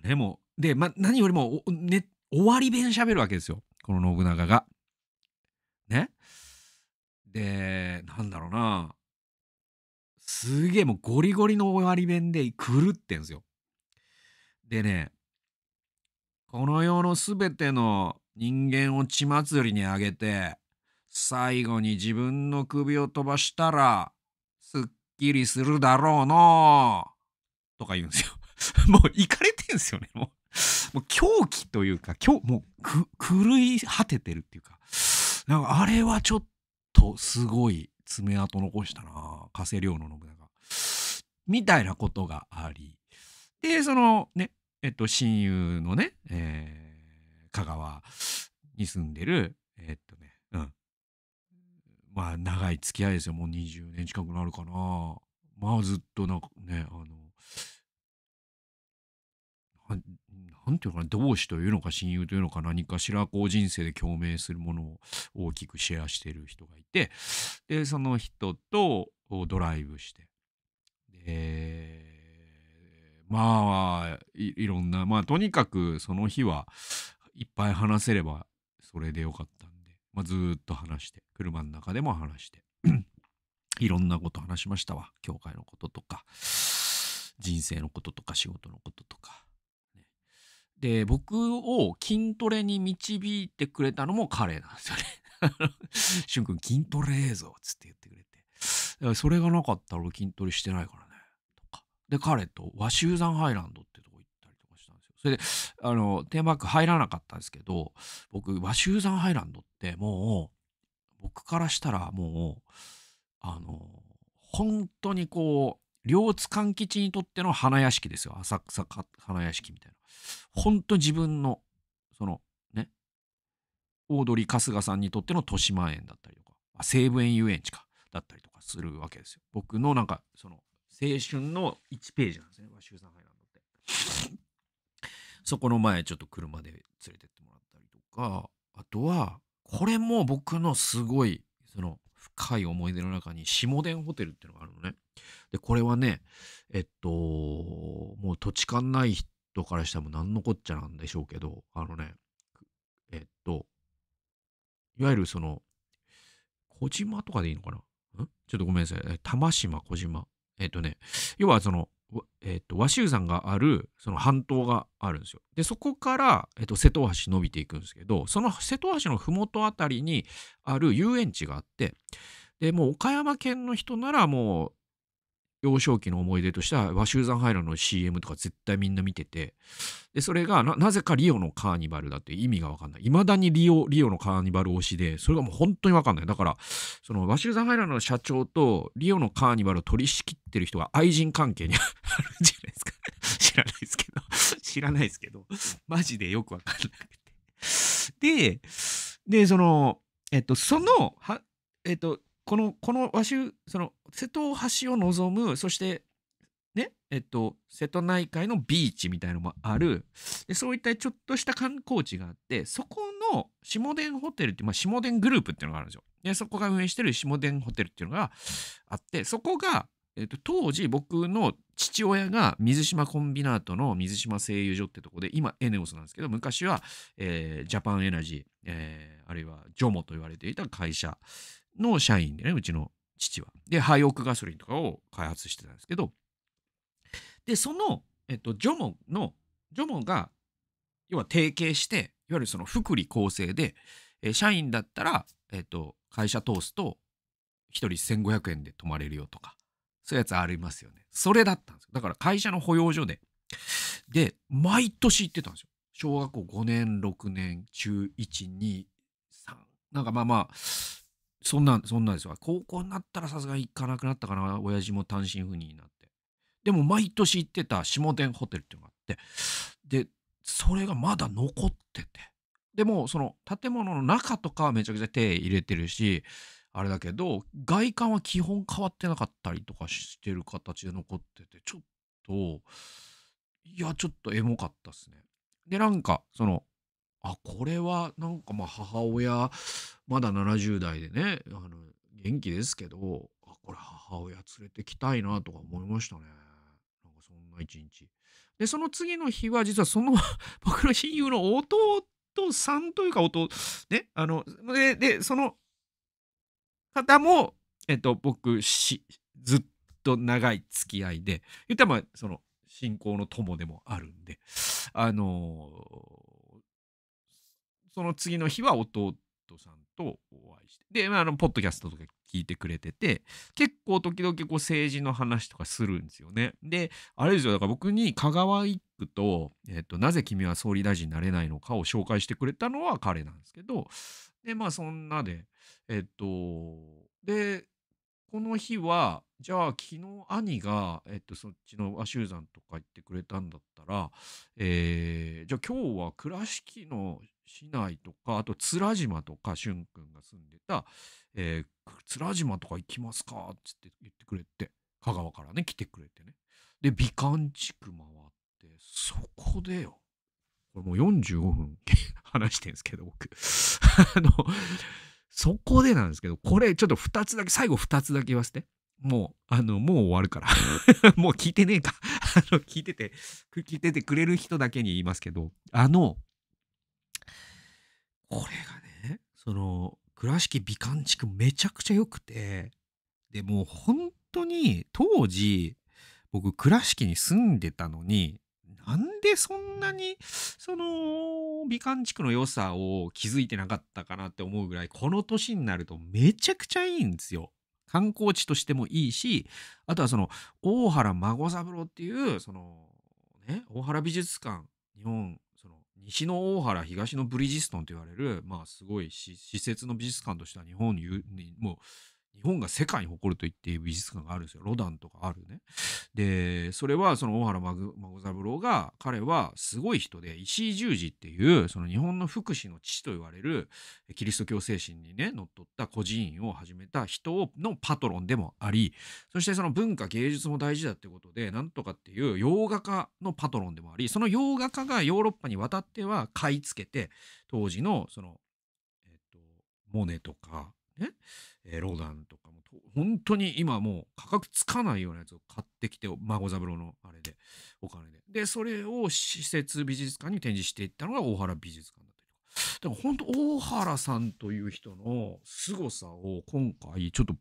でもで、ま何よりも、ね、終わり弁喋るわけですよこの信長が。ね。で、なんだろうな。すげえもうゴリゴリの終わり弁で狂ってんすよ。でね、この世の全ての人間を血祭りにあげて、最後に自分の首を飛ばしたら、すっきりするだろうのとか言うんですよ。もう、いかれてんすよね。もう、もう狂気というか、狂、もう、狂い果ててるっていうか。なんかあれはちょっとすごい爪痕残したな加瀬亮の信長みたいなことがありでそのねえっと親友のね、えー、香川に住んでるえっとねうんまあ長い付き合いですよもう20年近くなるかなまあずっとなんかねあのなんていうかな、同志というのか親友というのか何かしらこう人生で共鳴するものを大きくシェアしてる人がいて、で、その人とドライブして、で、まあ、いろんな、まあとにかくその日はいっぱい話せればそれでよかったんで、まあずっと話して、車の中でも話して、いろんなこと話しましたわ。教会のこととか、人生のこととか仕事のこととか。で、僕を筋トレに導いてくれたのも彼なんですよね。しゅんくん筋トレ映像つって言ってくれて。それがなかったら俺筋トレしてないからね。とか。で、彼と和集山ハイランドってとこ行ったりとかしたんですよ。それで、あの、テーマパーク入らなかったんですけど、僕、和集山ハイランドってもう、僕からしたらもう、あの、本当にこう、両津勘吉にとっての花屋敷ですよ。浅草花屋敷みたいな。本当自分の、そのね、オードリー春日さんにとっての豊島園だったりとか、西武園遊園地か、だったりとかするわけですよ。僕のなんか、その、青春の1ページなんですね、和州山ハイランドって。そこの前、ちょっと車で連れてってもらったりとか、あとは、これも僕のすごい、その、深い思い出の中に下田ホテルっていうのがあるのね。で、これはね、えっと、もう土地勘ない人トからしても何のこっちゃなんでしょうけど、あのね、えっと、いわゆるその、小島とかでいいのかなんちょっとごめんなさい。玉島、小島。えっとね、要はその、えっと、和州山がある、その半島があるんですよ。で、そこから、えっと、瀬戸橋伸びていくんですけど、その瀬戸橋の麓あたりにある遊園地があって、で、もう岡山県の人ならもう、幼少期の思い出としては、ワシューザンハイラの CM とか絶対みんな見てて、で、それがなぜかリオのカーニバルだって意味がわかんない。未だにリオ、リオのカーニバル推しで、それがもう本当にわかんない。だから、そのワシューザンハイラの社長とリオのカーニバルを取り仕切ってる人が愛人関係にあるんじゃないですか。知らないですけど、知らないですけど、マジでよくわかんなくて。で、で、その、えっと、その、は、えっと、この、この和州、その、瀬戸大橋を望む、そして、ね、えっと、瀬戸内海のビーチみたいのもある、でそういったちょっとした観光地があって、そこの下田ホテルって、まあ、下田グループっていうのがあるんですよ。で、そこが運営してる下田ホテルっていうのがあって、そこが、えっと、当時僕の父親が水島コンビナートの水島製油所ってとこで、今エネオスなんですけど、昔は、えー、ジャパンエナジー、えー、あるいはジョモと言われていた会社の社員でね、うちの父は。で、ハイオクガソリンとかを開発してたんですけど、で、その、えっと、ジョモの、ジョモが、要は提携して、いわゆるその福利厚生で、え社員だったら、えっと、会社通すと、1人1500円で泊まれるよとか、そういうやつありますよね。それだったんですよ。だから会社の保養所で。で、毎年行ってたんですよ。小学校5年、6年、中1、2、3。なんかまあまあ、そんな、そんなですわ。高校になったらさすがに行かなくなったかな。親父も単身赴任になって。でも毎年行ってた下天ホテルっていうのがあって、で、それがまだ残ってて。でも、その建物の中とかはめちゃくちゃ手入れてるし、あれだけど、外観は基本変わってなかったりとかしてる形で残ってて、ちょっと、いや、ちょっとエモかったっすね。で、なんか、その、あ、これは、なんかまあ母親まだ70代でね、あの、元気ですけど、あ、これ母親連れてきたいなとか思いましたね。なんかそんな一日。で、その次の日は、実はその 僕の親友の弟さんというか弟、ね、あの、で、でその方も、えっと、僕し、ずっと長い付き合いで、言ったらまあ、その、信仰の友でもあるんで、あのー、その次の日は弟さんとお会いしてで、まあ、あのポッドキャストとか聞いてくれてて結構時々こう政治の話とかするんですよねであれですよだから僕に香川一区と,、えっと、なぜ君は総理大臣になれないのかを紹介してくれたのは彼なんですけどでまあそんなでえっ、とでこの日はじゃあ昨日兄が、えっと、そっちの和羽山とか行ってくれたんだったら、えー、じゃあ今日は倉敷の市内とか、あと津島とか、しゅんくんが住んでた、えー、津島とか行きますかつって言ってくれて、香川からね、来てくれてね。で、美観地区回って、そこでよ、これもう45分 話してんですけど、僕 あの、そこでなんですけど、これちょっと2つだけ、最後2つだけ言わせて。もう、あの、もう終わるから もう聞いてねえかあの、聞いてて、聞いててくれる人だけに言いますけど、あの、これがね、その、倉敷美観地区めちゃくちゃ良くて、でもう本当に当時、僕倉敷に住んでたのに、なんでそんなに、その、美観地区の良さを気づいてなかったかなって思うぐらい、この年になるとめちゃくちゃいいんですよ。観光地としてもいいし、あとはその、大原孫三郎っていう、その、ね、大原美術館、日本西の大原東のブリヂストンと言われる、まあ、すごい施設の美術館としては日本にもう日本が世界に誇ると言っている美術館があるんですよ。ロダンとかあるね。で、それはその大原孫三郎が、彼はすごい人で、石井十字っていう、その日本の福祉の父と言われる、キリスト教精神にね、のっとった孤児院を始めた人のパトロンでもあり、そしてその文化芸術も大事だってことで、なんとかっていう洋画家のパトロンでもあり、その洋画家がヨーロッパに渡っては買い付けて、当時のその、えっと、モネとか、ね、えー、ロダンとかも本当に今もう価格つかないようなやつを買ってきて孫三郎のあれでお金ででそれを施設美術館に展示していったのが大原美術館だったりとかだから本当大原さんという人の凄さを今回ちょっと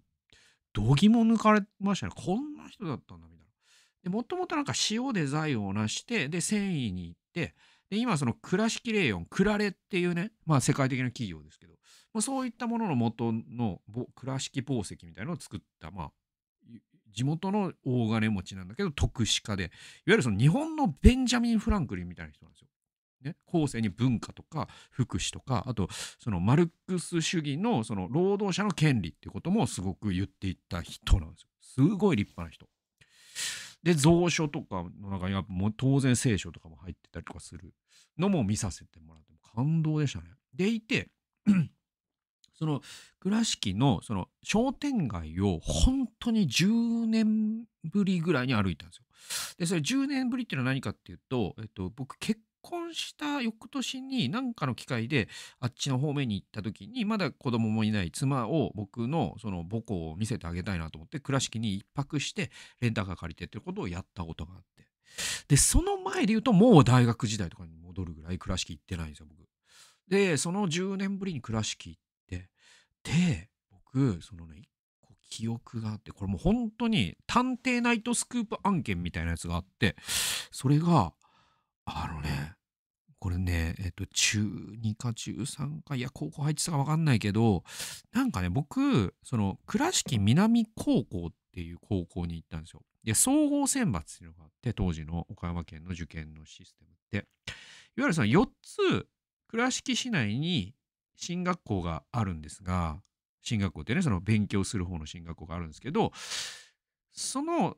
度肝抜かれましたねこんな人だったんだみたいな。でもともとなんか塩で材をなしてで繊維に行ってで今その倉敷レーヨンクラレっていうねまあ世界的な企業ですけどまあ、そういったものの元の倉敷宝石みたいなのを作った、まあ、地元の大金持ちなんだけど、特殊家で、いわゆるその日本のベンジャミン・フランクリンみたいな人なんですよ。ね、後世に文化とか福祉とかあとそのマルクス主義のその労働者の権利っていうこともすごく言っていった人なんですよ。すごい立派な人。で蔵書とかの中にはもう当然聖書とかも入ってたりとかするのも見させてもらって感動でしたね。でいてその倉敷のその商店街を本当に10年ぶりぐらいに歩いたんですよ。でそれ10年ぶりっていうのは何かっていうと、えっと、僕結婚した翌年に何かの機会であっちの方面に行った時にまだ子供もいない妻を僕のその母校を見せてあげたいなと思って倉敷に一泊してレンタカー借りてっていうことをやったことがあってでその前で言うともう大学時代とかに戻るぐらい倉敷行ってないんですよ僕でその10年ぶりに倉敷行っで僕そのね一個記憶があってこれもう本当に探偵ナイトスクープ案件みたいなやつがあってそれがあのねこれねえっと中2か中3かいや高校入ってたか分かんないけどなんかね僕その倉敷南高校っていう高校に行ったんですよ。で総合選抜っていうのがあって当時の岡山県の受験のシステムっていわゆるその4つ倉敷市内に進学校があるんですが、進学校ってね、その勉強する方の進学校があるんですけど、その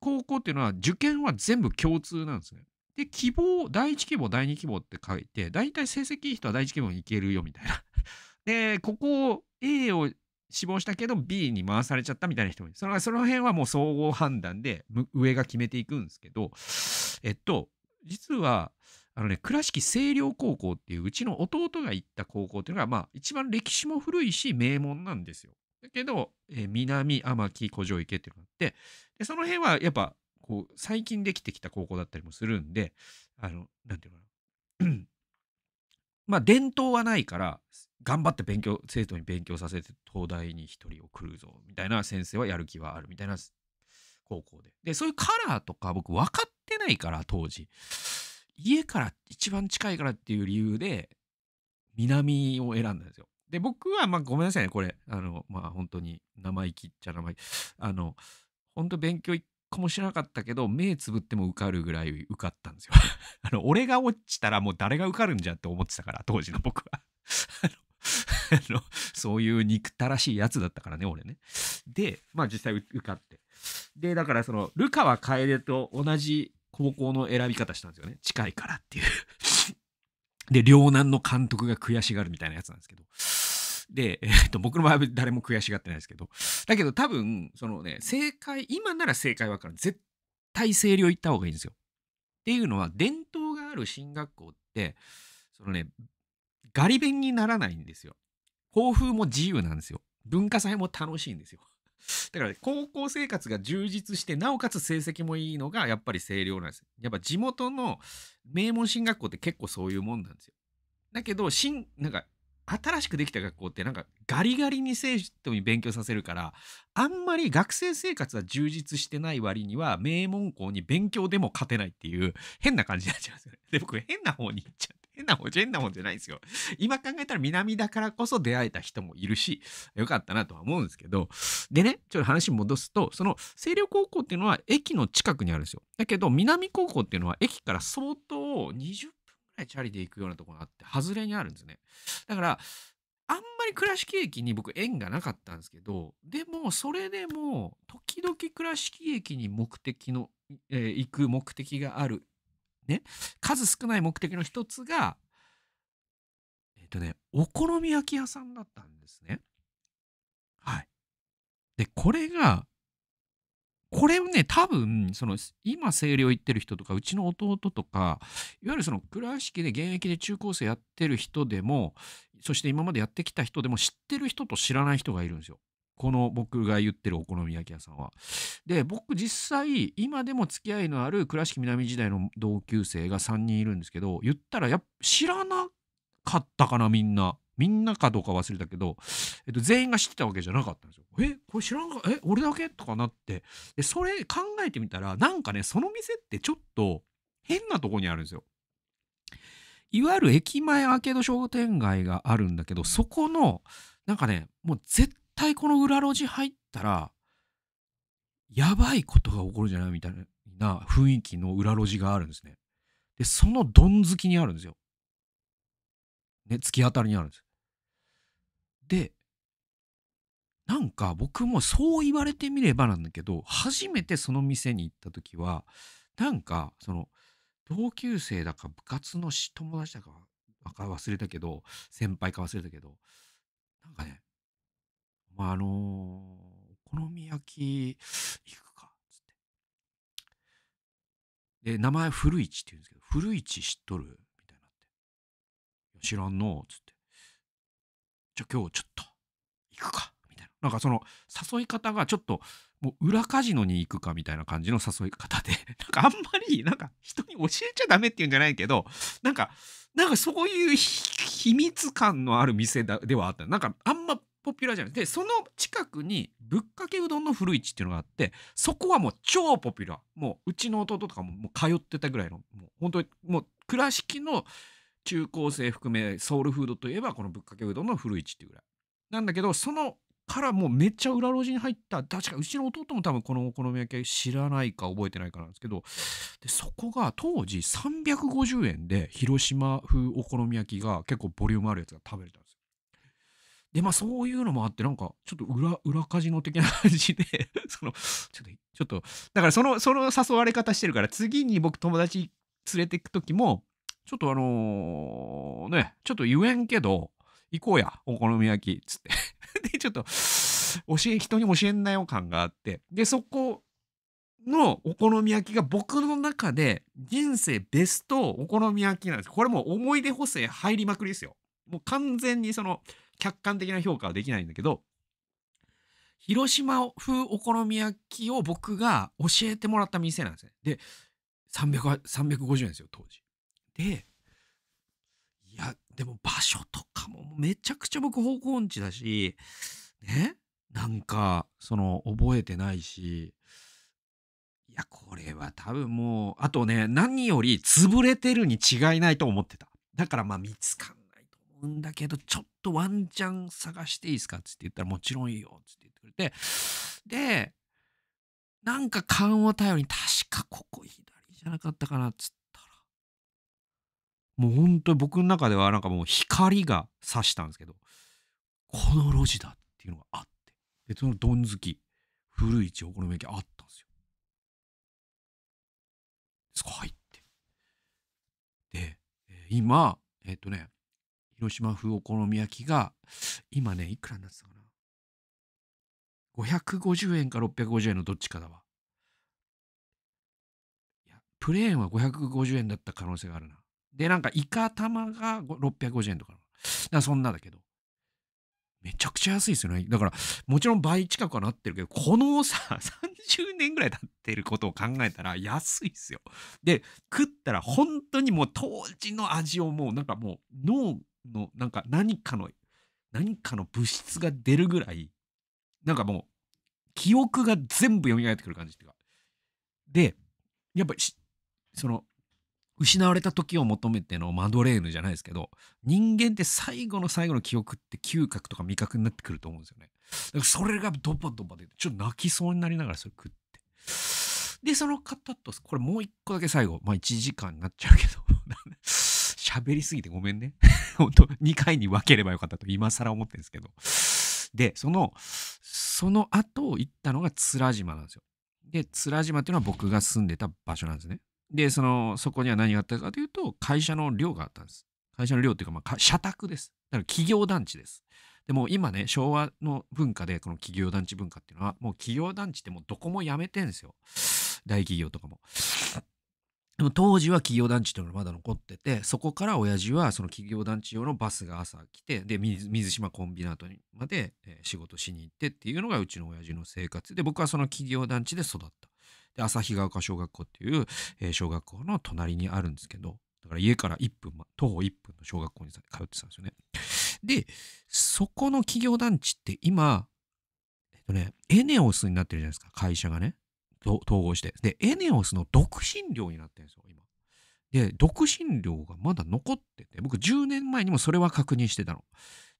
高校っていうのは受験は全部共通なんですね。で、希望、第一希望、第二希望って書いて、大体成績いい人は第一希望に行けるよみたいな。で、ここを A を志望したけど B に回されちゃったみたいな人もいる。そのその辺はもう総合判断で上が決めていくんですけど、えっと、実はあのね、倉敷清涼高校っていううちの弟が行った高校っていうのが、まあ、一番歴史も古いし、名門なんですよ。だけど、えー、南、天城、古城池っていうのがあって、でその辺はやっぱ、こう、最近できてきた高校だったりもするんで、あの、なんていうのかな。まあ、伝統はないから、頑張って勉強、生徒に勉強させて、東大に一人送るぞ、みたいな先生はやる気はある、みたいな高校で。で、そういうカラーとか僕分かってないから、当時。家から一番近いからっていう理由で、南を選んだんですよ。で、僕は、まあ、ごめんなさいね、これ。あの、まあ、本当に、生意気っちゃ生意気。あの、本当勉強一個もしなかったけど、目つぶっても受かるぐらい受かったんですよ。あの、俺が落ちたらもう誰が受かるんじゃって思ってたから、当時の僕は。あの、そういう憎たらしいやつだったからね、俺ね。で、まあ、実際受かって。で、だから、その、ルカは楓と同じ高校の選び方したんですよね。近いからっていう で、両南の監督が悔しがるみたいなやつなんですけど。で、えっと、僕の場合は誰も悔しがってないですけど。だけど多分、そのね、正解、今なら正解わかる。絶対星稜行った方がいいんですよ。っていうのは、伝統がある進学校って、そのね、ガリ勉にならないんですよ。校風も自由なんですよ。文化祭も楽しいんですよ。だから、ね、高校生活が充実して、なおかつ成績もいいのが、やっぱり星稜なんですよ。やっぱ地元の名門進学校って結構そういうもんなんですよ。だけど、新、なんか、新しくできた学校ってなんかガリガリに生徒に勉強させるからあんまり学生生活は充実してない割には名門校に勉強でも勝てないっていう変な感じになっちゃうんですよね。で僕変な方に行っちゃって変な方変な方じゃないんですよ。今考えたら南だからこそ出会えた人もいるしよかったなとは思うんですけどでねちょっと話戻すとその星稜高校っていうのは駅の近くにあるんですよ。だけど南高校っていうのは駅から相当20らいチャリで行くようなとこがあって、外れにあるんですね。だから、あんまり倉敷駅に僕縁がなかったんですけど、でもそれでも、時々倉敷駅に目的の、えー、行く目的がある、ね、数少ない目的の一つが、えっ、ー、とね、お好み焼き屋さんだったんですね。はい。で、これが、これをね、多分、その、今、声量行ってる人とか、うちの弟とか、いわゆるその、倉敷で現役で中高生やってる人でも、そして今までやってきた人でも、知ってる人と知らない人がいるんですよ。この僕が言ってるお好み焼き屋さんは。で、僕実際、今でも付き合いのある倉敷南時代の同級生が3人いるんですけど、言ったら、やっぱ知らなかったかな、みんな。みんなかどうか忘れたけど、えっと、全員が知ってたわけじゃなかったんですよ。えこれ知らんかえ俺だけとかなってでそれ考えてみたらなんかねその店ってちょっと変なとこにあるんですよ。いわゆる駅前アーケード商店街があるんだけどそこのなんかねもう絶対この裏路地入ったらやばいことが起こるんじゃないみたいな雰囲気の裏路地があるんですね。でそのどん好きにあるんですよ。ね突き当たりにあるんです。でなんか僕もそう言われてみればなんだけど初めてその店に行った時はなんかその同級生だか部活の友達だか忘れたけど先輩か忘れたけどなんかねまああのー、お好み焼き行くかっつってで名前古市って言うんですけど古市知っとるみたいになって知らんのっつってじゃあ今日ちょっと行くかみたいななんかその誘い方がちょっともう裏カジノに行くかみたいな感じの誘い方で なんかあんまりなんか人に教えちゃダメっていうんじゃないけどなんかなんかそういう秘密感のある店だではあったなんかあんまポピュラーじゃないでその近くにぶっかけうどんの古市っていうのがあってそこはもう超ポピュラーもううちの弟とかももう通ってたぐらいのもう本当にもう倉敷の中高生含めソウルフードといえばこのぶっかけうどんの古市っていうぐらいなんだけどそのからもうめっちゃ裏路地に入った確かうちの弟も多分このお好み焼き知らないか覚えてないかなんですけどでそこが当時350円で広島風お好み焼きが結構ボリュームあるやつが食べれたんですよ。でまあそういうのもあってなんかちょっと裏裏カジノ的な感じで そのちょっとちょっとだからそのその誘われ方してるから次に僕友達連れてく時もちょっとあのー、ね、ちょっと言えんけど、行こうや、お好み焼き、つって。で、ちょっと、教え、人に教えんなよ感があって。で、そこのお好み焼きが僕の中で人生ベストお好み焼きなんです。これもう思い出補正入りまくりですよ。もう完全にその客観的な評価はできないんだけど、広島風お好み焼きを僕が教えてもらった店なんですね。で、300 350円ですよ、当時。で、いや、でも場所とかもめちゃくちゃ僕方向音痴だし、ね、なんか、その、覚えてないし、いや、これは多分もう、あとね、何より潰れてるに違いないと思ってた。だからまあ見つかんないと思うんだけど、ちょっとワンチャン探していいですかつって言ったら、もちろんいいよ、つって言ってくれて。で、なんか勘を頼りに、確かここ左じゃなかったかな、つっもう本当僕の中ではなんかもう光が差したんですけど、この路地だっていうのがあって、で、そのどん好き、古市お好み焼きあったんですよ。そこ入って。で、今、えっ、ー、とね、広島風お好み焼きが、今ね、いくらになってたかな。550円か650円のどっちかだわ。いや、プレーンは550円だった可能性があるな。で、なんか、イカ玉が650円とか。かそんなだけど。めちゃくちゃ安いですよね。だから、もちろん倍近くはなってるけど、このさ、30 年ぐらい経ってることを考えたら安いっすよ。で、食ったら本当にもう当時の味をもうなんかもう脳のなんか何かの、何かの物質が出るぐらい、なんかもう記憶が全部蘇ってくる感じっていうか。で、やっぱり、その失われた時を求めてのマドレーヌじゃないですけど、人間って最後の最後の記憶って嗅覚とか味覚になってくると思うんですよね。だからそれがドバドバで、ちょっと泣きそうになりながらそれ食って。で、その方と、これもう一個だけ最後、まあ1時間になっちゃうけど、喋りすぎてごめんね。本当2回に分ければよかったと今更思ってるんですけど。で、その、その後行ったのが津島なんですよ。で、津島っていうのは僕が住んでた場所なんですね。で、その、そこには何があったかというと、会社の寮があったんです。会社の寮っていうか、まあ、社宅です。だから企業団地です。でも今ね、昭和の文化で、この企業団地文化っていうのは、もう企業団地ってもうどこもやめてんですよ。大企業とかも。でも当時は企業団地というのがまだ残ってて、そこから親父はその企業団地用のバスが朝来て、で、水島コンビナートにまで仕事しに行ってっていうのがうちの親父の生活で、僕はその企業団地で育った。朝日ヶ丘小学校っていう、えー、小学校の隣にあるんですけど、だから家から1分、徒歩1分の小学校に通ってたんですよね。で、そこの企業団地って今、えっとね、エネオスになってるじゃないですか、会社がね。統合して。で、エネオスの独身寮になってるんですよ、今。で、独身寮がまだ残ってて、僕10年前にもそれは確認してたの。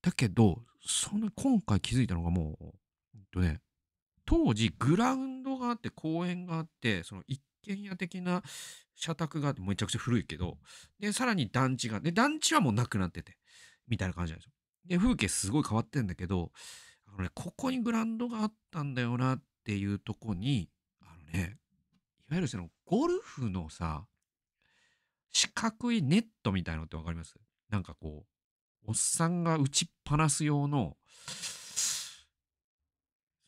だけど、その今回気づいたのがもう、えっとね、当時グラウンドがあって公園があってその一軒家的な社宅があってめちゃくちゃ古いけどでさらに団地がで団地はもうなくなっててみたいな感じなんですよで風景すごい変わってんだけどあの、ね、ここにグラウンドがあったんだよなっていうとこにあのねいわゆるそのゴルフのさ四角いネットみたいのって分かりますなんかこうおっさんが打ちっぱなす用の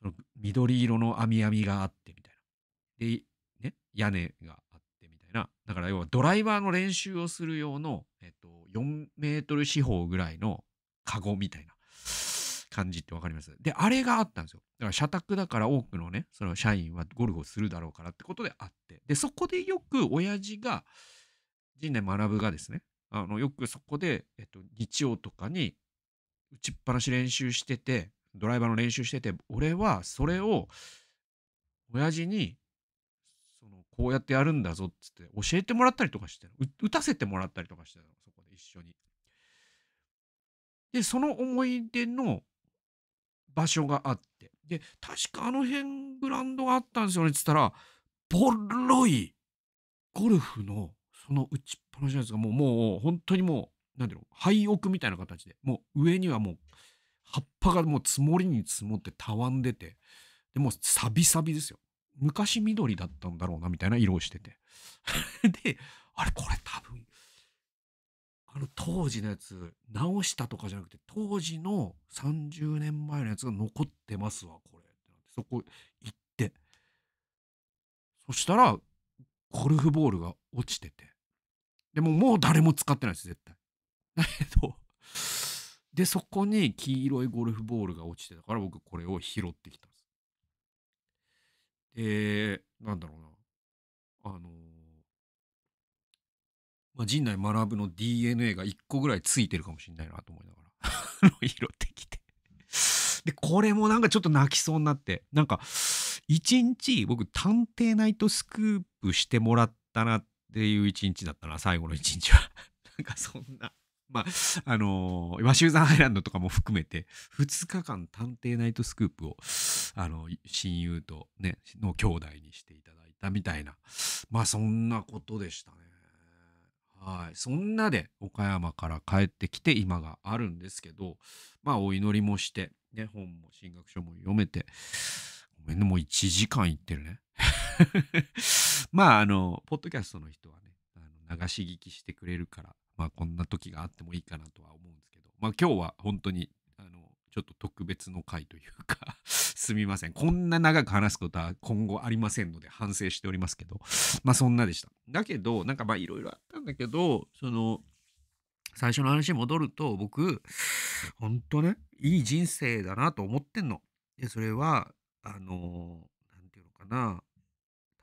その緑色の網網があってみたいな。で、ね、屋根があってみたいな。だから要はドライバーの練習をする用の、えっと、4メートル四方ぐらいのカゴみたいな感じってわかりますで、あれがあったんですよ。だから社宅だから多くのね、その社員はゴルフをするだろうからってことであって。で、そこでよく親父が、陣内学がですね、あの、よくそこで、えっと、日曜とかに打ちっぱなし練習してて、ドライバーの練習してて、俺はそれを、親父に、その、こうやってやるんだぞっつって、教えてもらったりとかして打たせてもらったりとかしての、そこで一緒に。で、その思い出の場所があって、で、確かあの辺グラウンドがあったんですよねっつったら、ボロいゴルフのその打ちっぱなしなんですが、もう、もう、本当にもう、なんだろう、廃屋みたいな形で、もう上にはもう、葉っぱがもう積もりに積もってたわんでて、でもサビサビですよ。昔緑だったんだろうなみたいな色をしてて。で、あれこれ多分、あの当時のやつ直したとかじゃなくて当時の30年前のやつが残ってますわこれってなってそこ行ってそしたらゴルフボールが落ちててでももう誰も使ってないです絶対だけどで、そこに黄色いゴルフボールが落ちてたから、僕これを拾ってきたんです。で、なんだろうな。あのー、まあ、陣内学の DNA が1個ぐらいついてるかもしれないなと思いながら 拾ってきてで、これもなんかちょっと泣きそうになって、なんか、一日僕、探偵ナイトスクープしてもらったなっていう一日だったな、最後の一日は なんかそんな。まあ、あのー、ワシューザンアイランドとかも含めて、2日間探偵ナイトスクープを、あの、親友とね、の兄弟にしていただいたみたいな、まあそんなことでしたね。はい。そんなで岡山から帰ってきて今があるんですけど、まあお祈りもして、ね、本も進学書も読めて、ごめんね、もう1時間いってるね。まああの、ポッドキャストの人はね、あの流し聞きしてくれるから、まあ、こんな時があってもいいかなとは思うんですけど、まあ、今日は本当にあのちょっと特別の回というか すみませんこんな長く話すことは今後ありませんので反省しておりますけどまあそんなでしただけどなんかまあいろいろあったんだけどその最初の話に戻ると僕本当ねいい人生だなと思ってんのでそれはあの何て言うのかな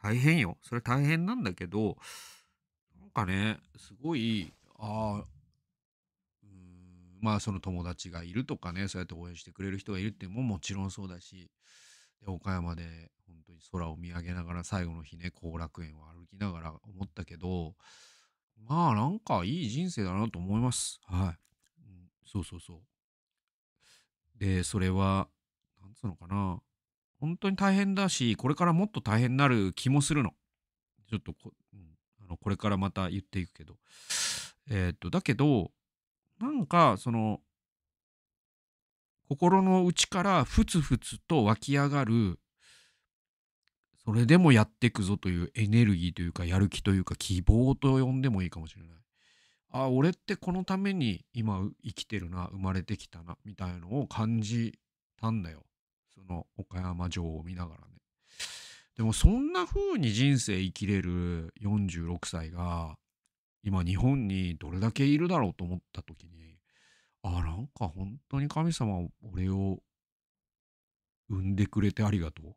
大変よそれ大変なんだけどなんかねすごいああ、うーん、まあその友達がいるとかね、そうやって応援してくれる人がいるっていうのももちろんそうだし、で岡山で本当に空を見上げながら最後の日ね、後楽園を歩きながら思ったけど、まあなんかいい人生だなと思います。はい。うん、そうそうそう。で、それは、なんつうのかな。本当に大変だし、これからもっと大変になる気もするの。ちょっとこ、うん、あのこれからまた言っていくけど。えー、っと、だけど、なんか、その、心の内からふつふつと湧き上がる、それでもやってくぞというエネルギーというか、やる気というか、希望と呼んでもいいかもしれない。あ、俺ってこのために今生きてるな、生まれてきたな、みたいのを感じたんだよ。その岡山城を見ながらね。でもそんな風に人生生きれる46歳が、今日本にどれだけいるだろうと思った時にあなんか本当に神様俺を産んでくれてありがとう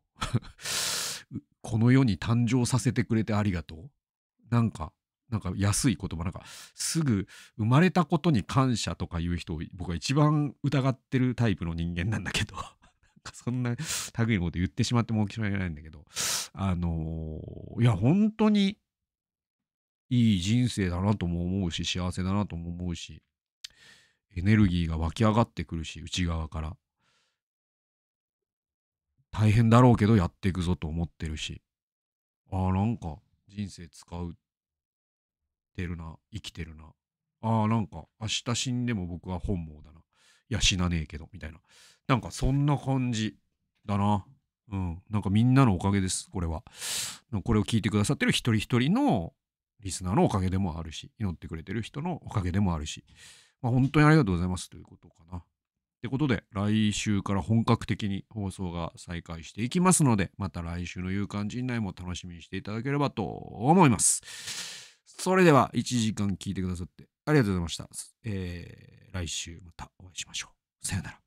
この世に誕生させてくれてありがとうなんかなんか安い言葉なんかすぐ生まれたことに感謝とかいう人を僕は一番疑ってるタイプの人間なんだけど なんかそんな類のこと言ってしまってもし訳ないんだけどあのー、いや本当にいい人生だなとも思うし、幸せだなとも思うし、エネルギーが湧き上がってくるし、内側から。大変だろうけどやっていくぞと思ってるし、ああ、なんか人生使うてるな、生きてるな。ああ、なんか明日死んでも僕は本望だな。いや、死なねえけど、みたいな。なんかそんな感じだな。うん。なんかみんなのおかげです、これは。これを聞いてくださってる一人一人のリスナーのおかげでもあるし、祈ってくれてる人のおかげでもあるし、まあ、本当にありがとうございますということかな。ってことで、来週から本格的に放送が再開していきますので、また来週の夕刊陣内も楽しみにしていただければと思います。それでは、1時間聞いてくださってありがとうございました。えー、来週またお会いしましょう。さよなら。